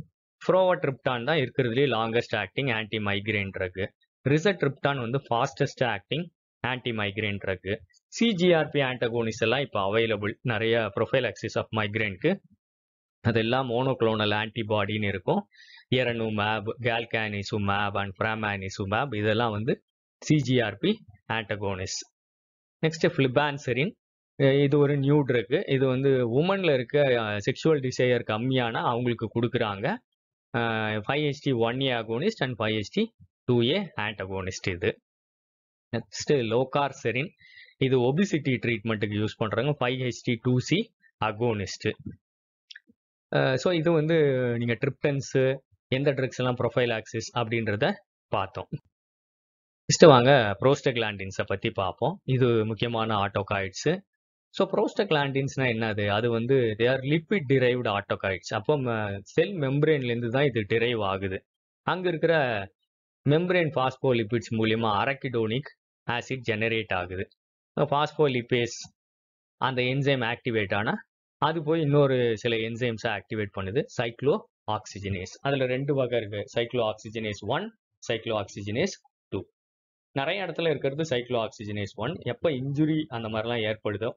ட்ரிப்டான் தான் இருக்கிறதுலேயே longest acting anti migraine drug rizatriptan வந்து fastest acting anti migraine drug CGRP antagonists எல்லாம் இப்போ அவைலபிள் நிறைய ப்ரொஃபைல் ஆக்சிஸ் ஆஃப் மைக்ரேனுக்கு அதெல்லாம் மோனோக்ளோனல் ஆன்டிபாடின்னு இருக்கும் erenumab galcanezumab and fremanezumab இதெல்லாம் வந்து சிஜிஆர்பி ஆன்டகோனிஸ் நெக்ஸ்ட் ஃபிளிபான்சரின் இது ஒரு நியூ ட்ரக் இது வந்து உமனில் இருக்க செக்ஷுவல் டிசையர் கம்மியான அவங்களுக்கு கொடுக்குறாங்க five HT one A agonist and five HT two A antagonist இது நெக்ஸ்ட் லோகார் செரின் இது ஒபிசிட்டி ட்ரீட்மெண்ட்டுக்கு யூஸ் பண்ணுறாங்க five HT two C agonist so இது வந்து நீங்கள் ட்ரிப்டன்ஸு எந்த ட்ரக்ஸ் எல்லாம் ப்ரொஃபைல் ஆக்சிஸ் அப்படின்றத பார்த்தோம் ஃபஸ்ட்டு வாங்க ப்ரோஸ்டக்லாண்டின்ஸை பற்றி பார்ப்போம் இது முக்கியமான ஆட்டோகாய்ட்ஸு ஸோ ப்ரோஸ்டக்லாண்டின்ஸ்னால் என்னது அது வந்து they are lipid derived autacoids அப்போ செல் மெம்ப்ரேன்லேருந்து தான் இது டிரைவ் ஆகுது அங்கே இருக்கிற ஃபாஸ்போ ஃபாஸ்போலிபிட்ஸ் மூலியமாக அரக்கிடோனிக் ஆசிட் ஜெனரேட் ஆகுது பாஸ்போலிபேஸ் அந்த என்சைம் ஆக்டிவேட் ஆனால் அது போய் இன்னொரு சில என்சைம்ஸை ஆக்டிவேட் பண்ணுது சைக்ளோ ஆக்சிஜனேஸ் அதில் ரெண்டு வகை இருக்கு cyclo oxygenase one cyclo oxygenase two நிறைய இடத்துல இருக்கிறது சைக்ளோ ஆக்சிஜனேஸ் ஒன் எப்போ இன்ஜுரி அந்த மாதிரிலாம் ஏற்படுதோ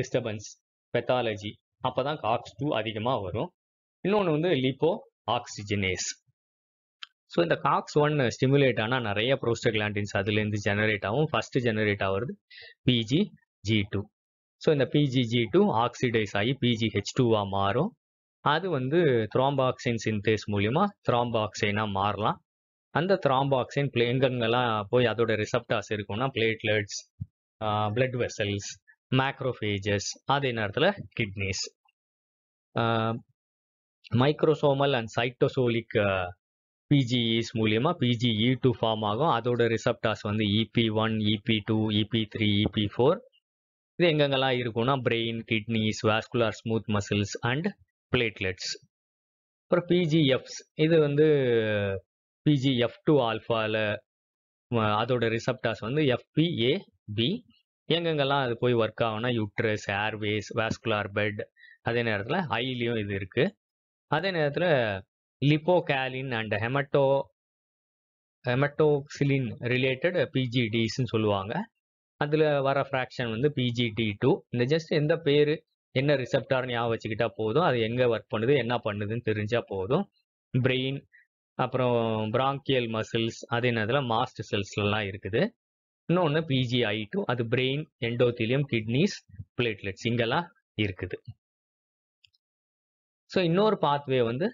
டிஸ்டர்பன்ஸ் பெத்தாலஜி அப்போ தான் காக்ஸ் டூ அதிகமாக வரும் இன்னொன்று வந்து லிப்போ ஆக்சிஜனேஸ் ஸோ இந்த காக்ஸ் ஒன் ஸ்டிமுலேட் ஆனால் நிறைய ப்ரோஸ்டக்லாண்டின்ஸ் அதுலேருந்து ஜெனரேட் ஆகும் ஃபர்ஸ்ட் ஜெனரேட் ஆகிறது பிஜி ஜி டூ ஸோ இந்த பிஜி ஜி டூ ஆக்சிடைஸ் ஆகி பிஜி ஹெச் டூவாக மாறும் அது வந்து த்ராம்பாக்சைன் சிந்தேஸ் மூலிமா த்ராம்பாக்சைனாக மாறலாம் அந்த த்ராம்பாக்சைன் பிளே எங்கெங்கெல்லாம் போய் அதோட ரிசப்டாஸ் இருக்கும்னா பிளேட்லெட்ஸ் பிளட் வெசல்ஸ் மேக்ரோஃபேஜஸ் அதே நேரத்தில் kidneys microsomal and cytosolic PGES மூலியமாக பிஜிஇ டூ ஃபார்ம் ஆகும் அதோட ரிசப்டாஸ் வந்து EP one EP two EP three EP four இது எங்கெங்கெல்லாம் இருக்கும்னா brain kidneys vascular smooth muscles and platelets அப்புறம் பிஜிஎஃப்ஸ் இது வந்து பிஜிஎஃப் டூ ஆல்ஃபாவில் அதோட ரிசப்டாஸ் வந்து எஃபிஏ பி எங்கெங்கெல்லாம் அது போய் ஒர்க் ஆகும்னா யூட்ரஸ் ஏர்வேஸ் வேஸ்குலார் பெட் அதே நேரத்தில் ஐலையும் இது இருக்குது அதே நேரத்தில் லிப்போகேலின் அண்ட் ஹெமட்டோ ஹெமட்டோக்சிலின் ரிலேட்டட் பிஜிடிஸ்ன்னு சொல்லுவாங்க அதில் வர ஃப்ராக்ஷன் வந்து பிஜிடி டூ இந்த ஜஸ்ட் எந்த பேர் என்ன ரிசப்டார்னு ஞாபகம் வச்சுக்கிட்டா போதும் அது எங்கே ஒர்க் பண்ணுது என்ன பண்ணுதுன்னு தெரிஞ்சால் போதும் பிரெயின் அப்புறம் பிராங்கியல் மசில்ஸ் அதே நேரத்தில் மாஸ்ட் செல்ஸ்லாம் இருக்குது இன்னொன்று பிஜிஐ டூ அது பிரெயின் எண்டோத்திலியம் கிட்னிஸ் பிளேட்லெட்ஸ் இங்கெல்லாம் இருக்குது ஸோ இன்னொரு பாத்வே வந்து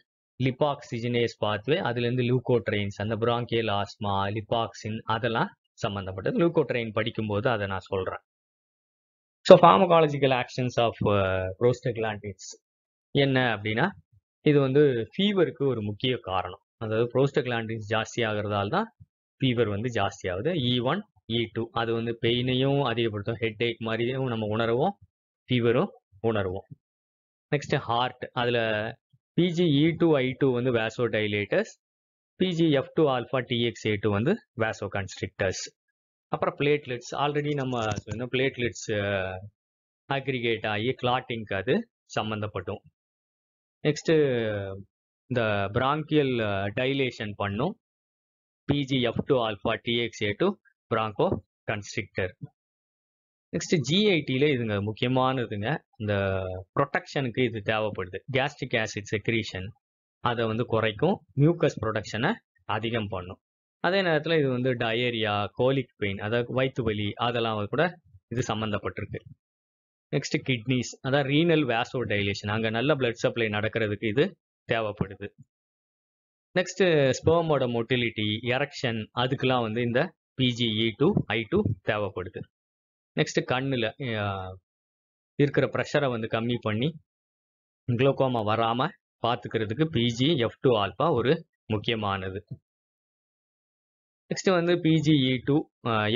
லிபாக்சிஜினேஸ் பாத்வே அதுலேருந்து லூகோட்ரெயின்ஸ் அந்த புராங்கியல் ஆஸ்மா லிபாக்சின் அதெல்லாம் சம்மந்தப்பட்டது லூகோட்ரெயின் படிக்கும்போது அதை நான் சொல்கிறேன் so pharmacological actions of prostaglandins என்ன அப்படின்னா இது வந்து ஃபீவருக்கு ஒரு முக்கிய காரணம் அதாவது ப்ரோஸ்டகிளாண்டிட்ஸ் ஜாஸ்தி ஆகிறதால தான் ஃபீவர் வந்து ஜாஸ்தி ஆகுது இ ஒன் இ டூ அது வந்து பெயினையும் அதிகப்படுத்தும் ஹெட் ஏக் மாதிரியும் நம்ம உணருவோம் ஃபீவரும் உணருவோம் நெக்ஸ்ட் ஹார்ட் அதில் பிஜிஇ2 ஐ2 e வந்து வேசோ டைலேட்டர்ஸ் பிஜிஎஃப்2 ஆல்ஃபா வந்து வேசோ கன்ஸ்ட்ரிக்டர்ஸ் அப்புறம் already ஆல்ரெடி நம்ம சொன்ன platelets அக்ரிகேட் ஆகி clotting அது சம்மந்தப்பட்டும். நெக்ஸ்ட்டு இந்த bronchial டைலேஷன் பண்ணும் PGF two alpha TXA two constrictor next ஜிஐடியில இதுங்க முக்கியமானதுங்க இந்த ப்ரொடெக்ஷனுக்கு இது தேவைப்படுது கேஸ்ட்ரிக் ஆசிட் செக்ரீஷன் அதை வந்து குறைக்கும் மியூக்கஸ் ப்ரொடக்ஷனை அதிகம் பண்ணும் அதே நேரத்தில் இது வந்து டயேரியா கோலிக் பெயின் அதாவது வயிற்று வலி அதெல்லாம் கூட இது சம்மந்தப்பட்டிருக்கு நெக்ஸ்ட் கிட்னிஸ் அதான் ரீனல் வேசோ டைலேஷன் அங்கே நல்ல பிளட் சப்ளை நடக்கிறதுக்கு இது தேவைப்படுது நெக்ஸ்ட் ஸ்போமோட மொட்டிலிட்டி எரக்ஷன் அதுக்கெல்லாம் வந்து இந்த பிஜிஇ டூ ஐ டூ தேவைப்படுது நெக்ஸ்ட்டு கண்ணில் இருக்கிற ப்ரெஷரை வந்து கம்மி பண்ணி குளோகோமா வராமல் பார்த்துக்கிறதுக்கு பிஜி எஃப் டூ ஆல்ஃபா ஒரு முக்கியமானது நெக்ஸ்ட் வந்து PGE two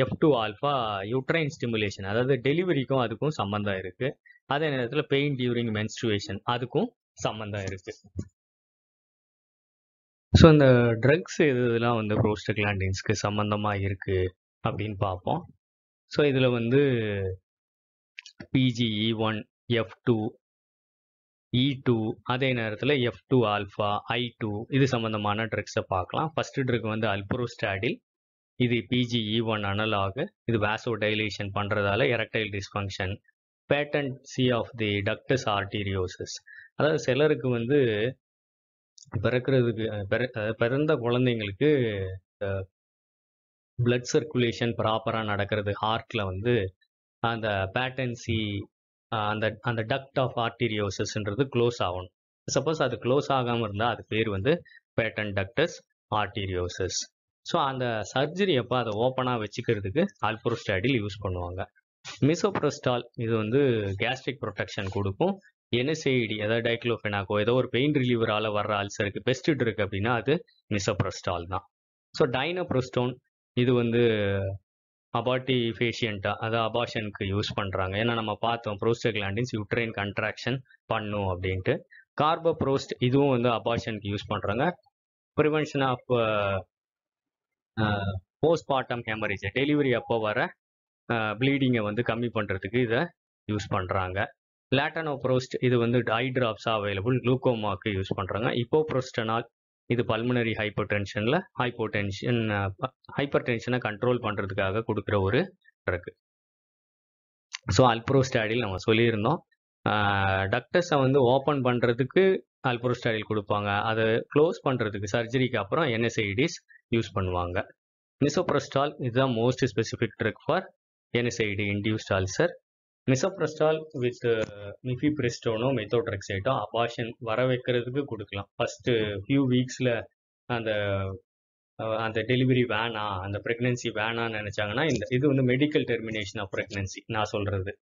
F two alpha uterine stimulation அதாவது டெலிவரிக்கும் அதுக்கும் சம்மந்தம் இருக்குது அதே நேரத்தில் பெயின் டியூரிங் மென்ஸ்ட்ருவேஷன் அதுக்கும் சம்மந்தம் இருக்குது ஸோ இந்த ட்ரக்ஸ் எது இதெல்லாம் வந்து ப்ரோஸ்டக்லாண்டின்ஸ்க்கு சம்மந்தமாக இருக்குது அப்படின்னு பார்ப்போம் ஸோ இதில் வந்து PG E one F two E two அதே நேரத்தில் F two alpha I two இது சம்மந்தமான ட்ரக்ஸை பார்க்கலாம் ஃபஸ்ட்டு ட்ரக் வந்து அல்புரோஸ்டாடில் இது பிஜி இ ஒன் அனலாக இது வேசோ டைலேஷன் பண்ணுறதால erectile dysfunction patency of the ductus arteriosus அதாவது சிலருக்கு வந்து பிறக்கிறதுக்கு பிற பிறந்த குழந்தைங்களுக்கு பிளட் சர்க்குலேஷன் ப்ராப்பராக நடக்கிறது ஹார்ட்டில் வந்து அந்த பேட்டன்சி அந்த அந்த டக்ட் ஆஃப் ஆர்டீரியோசஸ்ன்றது க்ளோஸ் ஆகணும் சப்போஸ் அது க்ளோஸ் ஆகாமல் இருந்தால் அது பேர் வந்து பேட்டன் டக்டஸ் ஆர்டீரியோசஸ் ஸோ அந்த சர்ஜரி அப்போ அதை ஓப்பனாக வச்சுக்கிறதுக்கு ஆல்போரோஸ்டாடில் யூஸ் பண்ணுவாங்க மிசோப்ரஸ்டால் இது வந்து கேஸ்ட்ரிக் ப்ரொடெக்ஷன் கொடுக்கும் என்எஸ்ஐடி ஏதாவது டைக்ளோஃபெனாக்கோ ஏதோ ஒரு பெயின் ரிலீவரால் வர்ற அல்சருக்கு பெஸ்ட் இருக்குது அப்படின்னா அது மிசோப்ரஸ்டால் தான் ஸோ டைனோப்ரோஸ்டோன் இது வந்து அபாட்டி ஃபேஷியன்ட்டா அதாவது அபாஷனுக்கு யூஸ் பண்ணுறாங்க ஏன்னா நம்ம பார்த்தோம் ப்ரோஸ்டக்லாண்டின்ஸ் யூட்ரைன் கன்ட்ராக்ஷன் பண்ணும் அப்படின்ட்டு கார்போப்ரோஸ்ட் இதுவும் வந்து அபாஷனுக்கு யூஸ் பண்ணுறாங்க prevention of postmortem haemorrhage delivery அப்போ வர ப்ளீடிங்கை வந்து கம்மி பண்ணுறதுக்கு இதை யூஸ் பண்ணுறாங்க லேட்டனோப்ரோஸ்ட் இது வந்து ஐ ட்ராப்ஸாக அவைலபிள் குளூக்கோமாக்கு யூஸ் பண்ணுறாங்க இப்போ ப்ரோஸ்டனால் இது பல்மனரி ஹைப்பர் டென்ஷனில் ஹைப்போ டென்ஷன் ஹைப்பர் டென்ஷனை கண்ட்ரோல் பண்ணுறதுக்காக கொடுக்குற ஒரு ட்ரக்கு ஸோ அல்ப்ரோஸ்டாடில் நம்ம சொல்லியிருந்தோம் டக்டர்ஸை வந்து ஓப்பன் பண்ணுறதுக்கு அல்ப்ரோஸ்டாடில் கொடுப்பாங்க அதை க்ளோஸ் பண்ணுறதுக்கு சர்ஜரிக்கு அப்புறம் என்எஸ்ஐடிஸ் யூஸ் பண்ணுவாங்க மிசோப்ரஸ்டால் இதுதான் most specific drug for NSAID induced சார் மிசோப்ரஸ்டால் வித் மிஃபிபிரிஸ்டோனோ மெத்தோட்ரெக்ஸேட்டோ அபாஷன் வர வைக்கிறதுக்கு கொடுக்கலாம் ஃபஸ்ட்டு ஃபியூ வீக்ஸில் அந்த அந்த டெலிவரி வேணா அந்த ப்ரெக்னென்சி வேணான்னு நினச்சாங்கன்னா இந்த இது வந்து மெடிக்கல் டெர்மினேஷன் ஆஃப் ப்ரெக்னென்சி நான் சொல்கிறது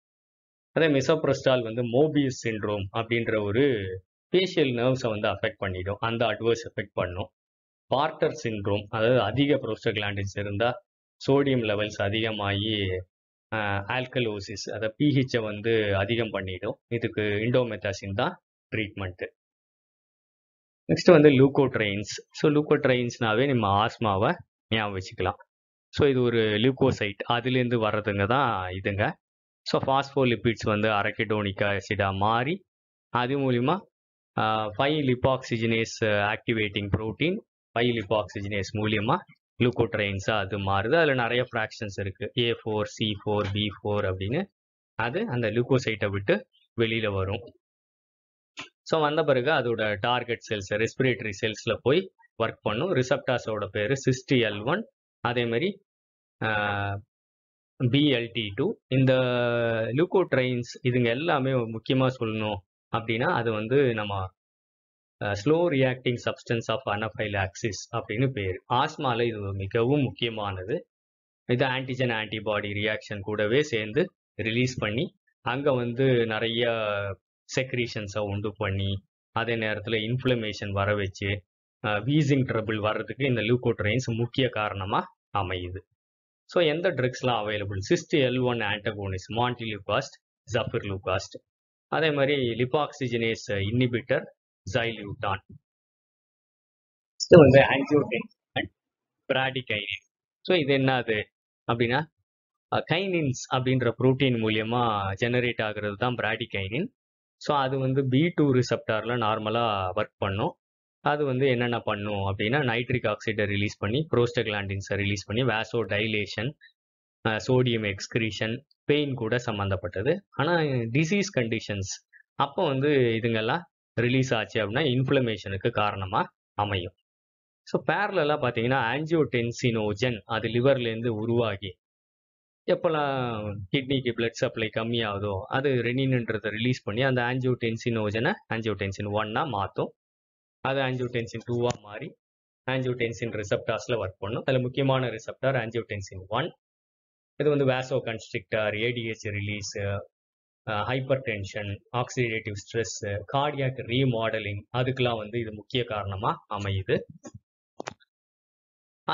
அதே மிசோப்ரஸ்டால் வந்து மோபியஸ் சின்ரோம் அப்படின்ற ஒரு ஃபேஷியல் நர்வ்ஸை வந்து அஃபெக்ட் பண்ணிடும் அந்த அட்வர்ஸ் எஃபெக்ட் பண்ணும் பார்ட்டர் சின்ரோம் அதாவது அதிக ப்ரோஸ்டர் கிளாண்டின்ஸ் இருந்தால் சோடியம் லெவல்ஸ் அதிகமாகி ஆல்கலோசிஸ் அதை பிஹெச்சை வந்து அதிகம் பண்ணிடும் இதுக்கு இண்டோமெத்தாசின் தான் ட்ரீட்மெண்ட்டு நெக்ஸ்ட் வந்து லூக்கோட்ரெயின்ஸ் ஸோ லூக்கோட்ரெயின்ஸ்னாவே நம்ம ஆஸ்மாவை ஞாபகம் வச்சுக்கலாம் ஸோ இது ஒரு லூக்கோசைட் அதுலேருந்து வர்றதுங்க தான் இதுங்க ஸோ ஃபாஸ்போலிபிட்ஸ் வந்து அரக்கிடோனிக் ஆசிடாக மாறி அது மூலிமா five lipoxygenase activating protein five lipoxygenase மூலியமாக குளூக்கோட்ரைன்ஸாக அது மாறுது அதில் நிறைய ஃப்ராக்ஷன்ஸ் இருக்குது A four C four B four அப்படின்னு அது அந்த லுக்கோசைட்டை விட்டு வெளியில் வரும் ஸோ வந்த பிறகு அதோட டார்கெட் செல்ஸ் ரெஸ்பிரேட்டரி செல்ஸில் போய் ஒர்க் பண்ணும் ரிசப்டாஸோட பேர் சிஸ்டி எல் ஒன் மாதிரி பிஎல்டி டூ இந்த லுக்கோட்ரைன்ஸ் இதுங்க எல்லாமே முக்கியமாக சொல்லணும் அப்படின்னா அது வந்து நம்ம slow reacting substance of anaphylaxis அப்படின்னு பேர் ஆஸ்மால இது மிகவும் முக்கியமானது இது ஆன்டிஜன் ஆன்டிபாடி ரியாக்ஷன் கூடவே சேர்ந்து ரிலீஸ் பண்ணி அங்கே வந்து நிறைய செக்ரீஷன்ஸை உண்டு பண்ணி அதே நேரத்தில் இன்ஃப்ளமேஷன் வர வச்சு வீசிங் ட்ரபிள் வர்றதுக்கு இந்த லூக்கோட்ரெயின்ஸ் முக்கிய காரணமாக அமையுது ஸோ எந்த ட்ரக்ஸ்லாம் available cyst L one antagonist montelukast zafirlukast அதே மாதிரி லிபாக்சிஜினேஸ் இன்னிபிட்டர் xylutan. Next வந்து angiotensin and bradykinin. ஸோ இது என்னது அப்படின்னா கைனின்ஸ் அப்படின்ற புரோட்டீன் மூலியமா ஜெனரேட் ஆகுறது தான் பிராடிகைனின் ஸோ அது வந்து பி டூ ரிசப்டார்ல நார்மலாக ஒர்க் பண்ணும் அது வந்து என்னென்ன பண்ணும் அப்படின்னா நைட்ரிக் ஆக்சைடை ரிலீஸ் பண்ணி ப்ரோஸ்டகிளாண்டின்ஸை ரிலீஸ் பண்ணி vasodilation sodium excretion pain கூட சம்மந்தப்பட்டது ஆனால் டிசீஸ் கண்டிஷன்ஸ் அப்போ வந்து இதுங்கெல்லாம் ரிலீஸ் ஆச்சு அப்படின்னா இன்ஃப்ளமேஷனுக்கு காரணமாக அமையும் ஸோ பேரலாக பார்த்தீங்கன்னா ஆன்ஜியோடென்சினோஜன் அது லிவர்லேருந்து உருவாகி எப்போல்லாம் கிட்னிக்கு பிளட் சப்ளை கம்மியாகுதோ அது ரெனின்ன்றதை ரிலீஸ் பண்ணி அந்த ஆன்ஜியோடென்சினோஜனை ஆன்ஜியோடென்சின் ஒன்னாக மாற்றும் அது ஆன்ஜியோடென்சின் டூவாக மாறி ஆன்ஜியோடென்சின் ரிசப்டார்ஸில் ஒர்க் பண்ணும் அதில் முக்கியமான ரிசப்டார் ஆன்ஜியோடென்சின் ஒன் இது வந்து vasoconstrictor ADH release hypertension oxidative stress cardiac remodelling அதுக்கெல்லாம் வந்து இது முக்கிய காரணமாக அமையுது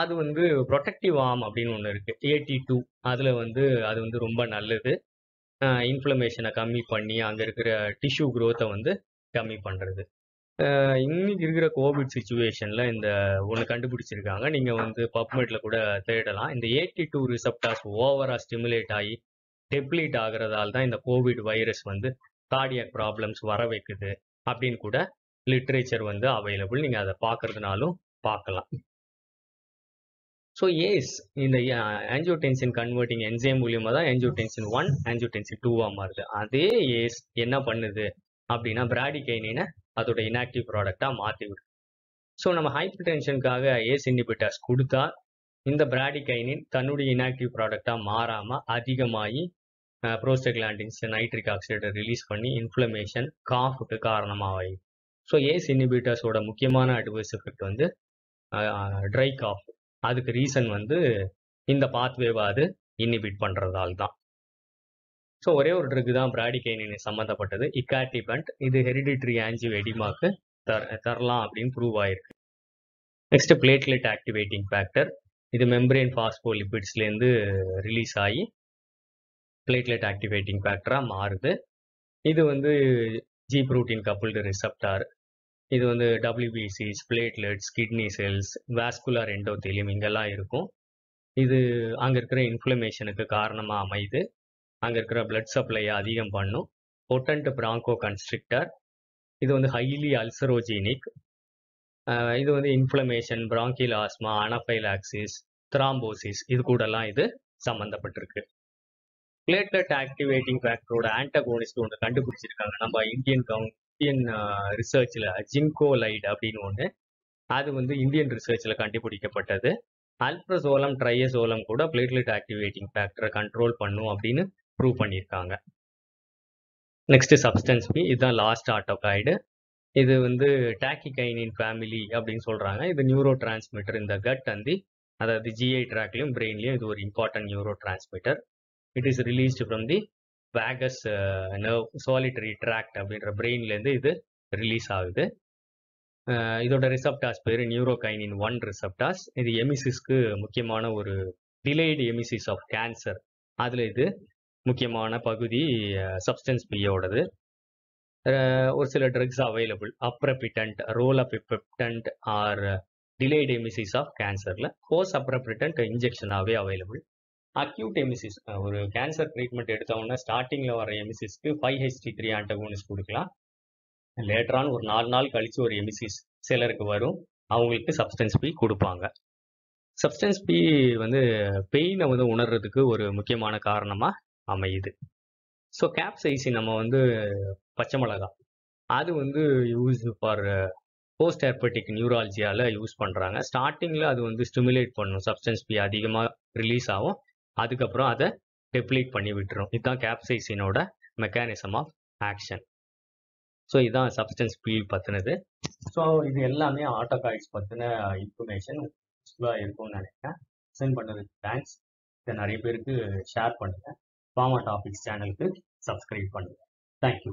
அது வந்து ப்ரொடெக்டிவ் ஆம் அப்படின்னு ஒன்று இருக்குது ஏடி டூ அதில் வந்து அது வந்து ரொம்ப நல்லது இன்ஃப்ளமேஷனை கம்மி பண்ணி அங்கே இருக்கிற டிஷ்யூ க்ரோத்தை வந்து கம்மி பண்ணுறது இன்னைக்கு இருக்கிற கோவிட் சுச்சுவேஷனில் இந்த ஒன்று கண்டுபிடிச்சிருக்காங்க நீங்கள் வந்து பப்மெட்டில் கூட தேடலாம் இந்த ஏடி டூ ரிசப்டாஸ் ஓவராக ஸ்டிமுலேட் ஆகி டெப்ளீட் ஆகிறதால தான் இந்த கோவிட் வைரஸ் வந்து கார்டியக் ப்ராப்ளம்ஸ் வர வைக்குது அப்படின்னு கூட லிட்ரேச்சர் வந்து அவைலபிள் நீங்க அதை பார்க்கறதுனாலும் பார்க்கலாம் ஸோ ஏஸ் இந்த ஆன்ஜியோடென்சின் கன்வெர்ட்டிங் என்ஜே மூலியமாக தான் ஆன்ஜியோடென்சின் ஒன் ஆன்ஜியோடென்சின் டூவாக மாறுது அதே ஏஸ் என்ன பண்ணுது அப்படின்னா பிராடிகைனினை அதோட இன்ஆக்டிவ் ப்ராடக்டாக மாற்றி விடுது ஸோ நம்ம ஹைப்பர் டென்ஷனுக்காக ஏஸ் இன்ஹிபிட்டர்ஸ் கொடுத்தா இந்த பிராடிகைனின் தன்னுடைய இன்ஆக்டிவ் ப்ராடக்டாக மாறாமல் அதிகமாகி ப்ரோஸ்டகிளாண்டின்ஸ் நைட்ரிக் ஆக்சைடை ரிலீஸ் பண்ணி இன்ஃப்ளமேஷன் காஃபுக்கு காரணமாகும் ஸோ ஏஸ் இன்னிபிட்டர்ஸோட முக்கியமான அட்வைஸ் எஃபெக்ட் வந்து ட்ரை காஃப் அதுக்கு ரீசன் வந்து இந்த பாத்வேவை அது இன்னிபிட் பண்ணுறதால் தான் ஸோ ஒரே ஒரு ட்ரக் தான் பிராடிகைனின் சம்மந்தப்பட்டது இக்காட்டிபண்ட் இது ஹெரிடிட்ரி ஆன்ஜி வெடிமாக்கு தர தரலாம் அப்படின்னு ப்ரூவ் ஆயிருக்கு நெக்ஸ்ட் பிளேட்லெட் ஆக்டிவேட்டிங் ஃபேக்டர் இது மெம்பரேன் ஃபாஸ்போலிபிட்ஸ்லேருந்து ரிலீஸ் ஆகி பிளேட்லெட் ஆக்டிவேட்டிங் ஃபேக்டராக மாறுது இது வந்து ஜி ப்ரோட்டீன் கப்புள்டு ரிசப்டார் இது வந்து டபிள்யூபிசிஸ் பிளேட்லெட்ஸ் கிட்னி செல்ஸ் வேஸ்குலர் தெலியும் இங்கெல்லாம் இருக்கும் இது அங்கே இருக்கிற இன்ஃப்ளமேஷனுக்கு காரணமாக அமைது அங்கே இருக்கிற பிளட் சப்ளையை அதிகம் பண்ணும் பொட்டன்ட் பிராங்கோ கன்ஸ்ட்ரிக்டர் இது வந்து ஹைலி அல்சரோஜீனிக் இது வந்து inflammation bronchial asthma anaphylaxis thrombosis இது கூடலாம் இது சம்மந்தப்பட்டிருக்கு பிளேட்லெட் ஆக்டிவேட்டிங் ஃபேக்டரோட ஆன்டகோனிஸ்ட் ஒன்று கண்டுபிடிச்சிருக்காங்க நம்ம இந்தியன் இந்தியன் ரிசர்ச்சில் ஜிங்கோலைட் அப்படின்னு ஒன்று அது வந்து இந்தியன் ரிசர்ச்சில் கண்டுபிடிக்கப்பட்டது அல்ட்ரசோலம் ட்ரையசோலம் கூட பிளேட்லெட் ஆக்டிவேட்டிங் ஃபேக்டரை கண்ட்ரோல் பண்ணும் அப்படின்னு ப்ரூவ் பண்ணியிருக்காங்க நெக்ஸ்ட் சப்ஸ்டன்ஸ் பி இதுதான் லாஸ்ட் ஆட்டோகாய்டு இது வந்து டாக்கிகைனின் ஃபேமிலி அப்படின்னு சொல்கிறாங்க இது நியூரோ டிரான்ஸ்மிட்டர் இந்த கட் அந்தி அதாவது ஜிஐ ட்ராக்லையும் பிரெயின்லையும் இது ஒரு important neurotransmitter it is released from the vagus nerve solitary tract அப்படின்ற பிரெயின்லேருந்து இது ரிலீஸ் ஆகுது uh, இதோட ரிசப்டாஸ் பேர் நியூரோகைனின் ஒன் ரிசப்டாஸ் இது எமிசிஸ்க்கு முக்கியமான ஒரு டிலேடு எமிசிஸ் ஆஃப் கேன்சர் அதில் இது முக்கியமான பகுதி சப்ஸ்டன்ஸ் uh, பியோடது uh, ஒரு சில drugs available aprepitant rolapitant are delayed emesis of கேன்சரில் ஹோஸ் அப்ரபிட்டன்ட் இன்ஜெக்ஷனாகவே அவைலபிள் அக்யூட் எமிசிஸ் ஒரு கேன்சர் ட்ரீட்மெண்ட் எடுத்தவொடனே ஸ்டார்டிங்கில் வர எமிசிஸ்க்கு ஃபைவ் ஹெச்டி த்ரீ ஆண்டகோனிஸ் கொடுக்கலாம் லேட்டரான ஒரு நாலு நாள் கழித்து ஒரு எமிசிஸ் சிலருக்கு வரும் அவங்களுக்கு சப்ஸ்டன்ஸ் பி கொடுப்பாங்க சப்ஸ்டன்ஸ் பி வந்து பெயினை வந்து உணர்றதுக்கு ஒரு முக்கியமான காரணமாக அமையுது ஸோ கேப் சைஸி நம்ம வந்து பச்சை மிளகா அது வந்து யூஸ் ஃபார் போஸ்ட் ஏர்பட்டிக் நியூராலஜியால் யூஸ் பண்ணுறாங்க ஸ்டார்டிங்கில் அது வந்து ஸ்டிமுலேட் பண்ணும் சப்ஸ்டன்ஸ் பி அதிகமாக ரிலீஸ் ஆகும் அதுக்கப்புறம் அதை டெப்ளீட் பண்ணி விட்டுரும் இதுதான் கேப்சைசினோட மெக்கானிசம் ஆஃப் ஆக்ஷன் ஸோ இதுதான் சப்ஸ்டன்ஸ் ஃபீல் பற்றினது ஸோ இது எல்லாமே ஆட்டோகாய்ட்ஸ் பற்றின இன்ஃபர்மேஷன் இருக்கும்னு நினைக்கிறேன் சென்ட் பண்ணுறதுக்கு தேங்க்ஸ் இதை நிறைய பேருக்கு ஷேர் பண்ணுங்கள் ஃபார்மா டாபிக்ஸ் சேனலுக்கு சப்ஸ்கிரைப் பண்ணுங்கள் தேங்க்யூ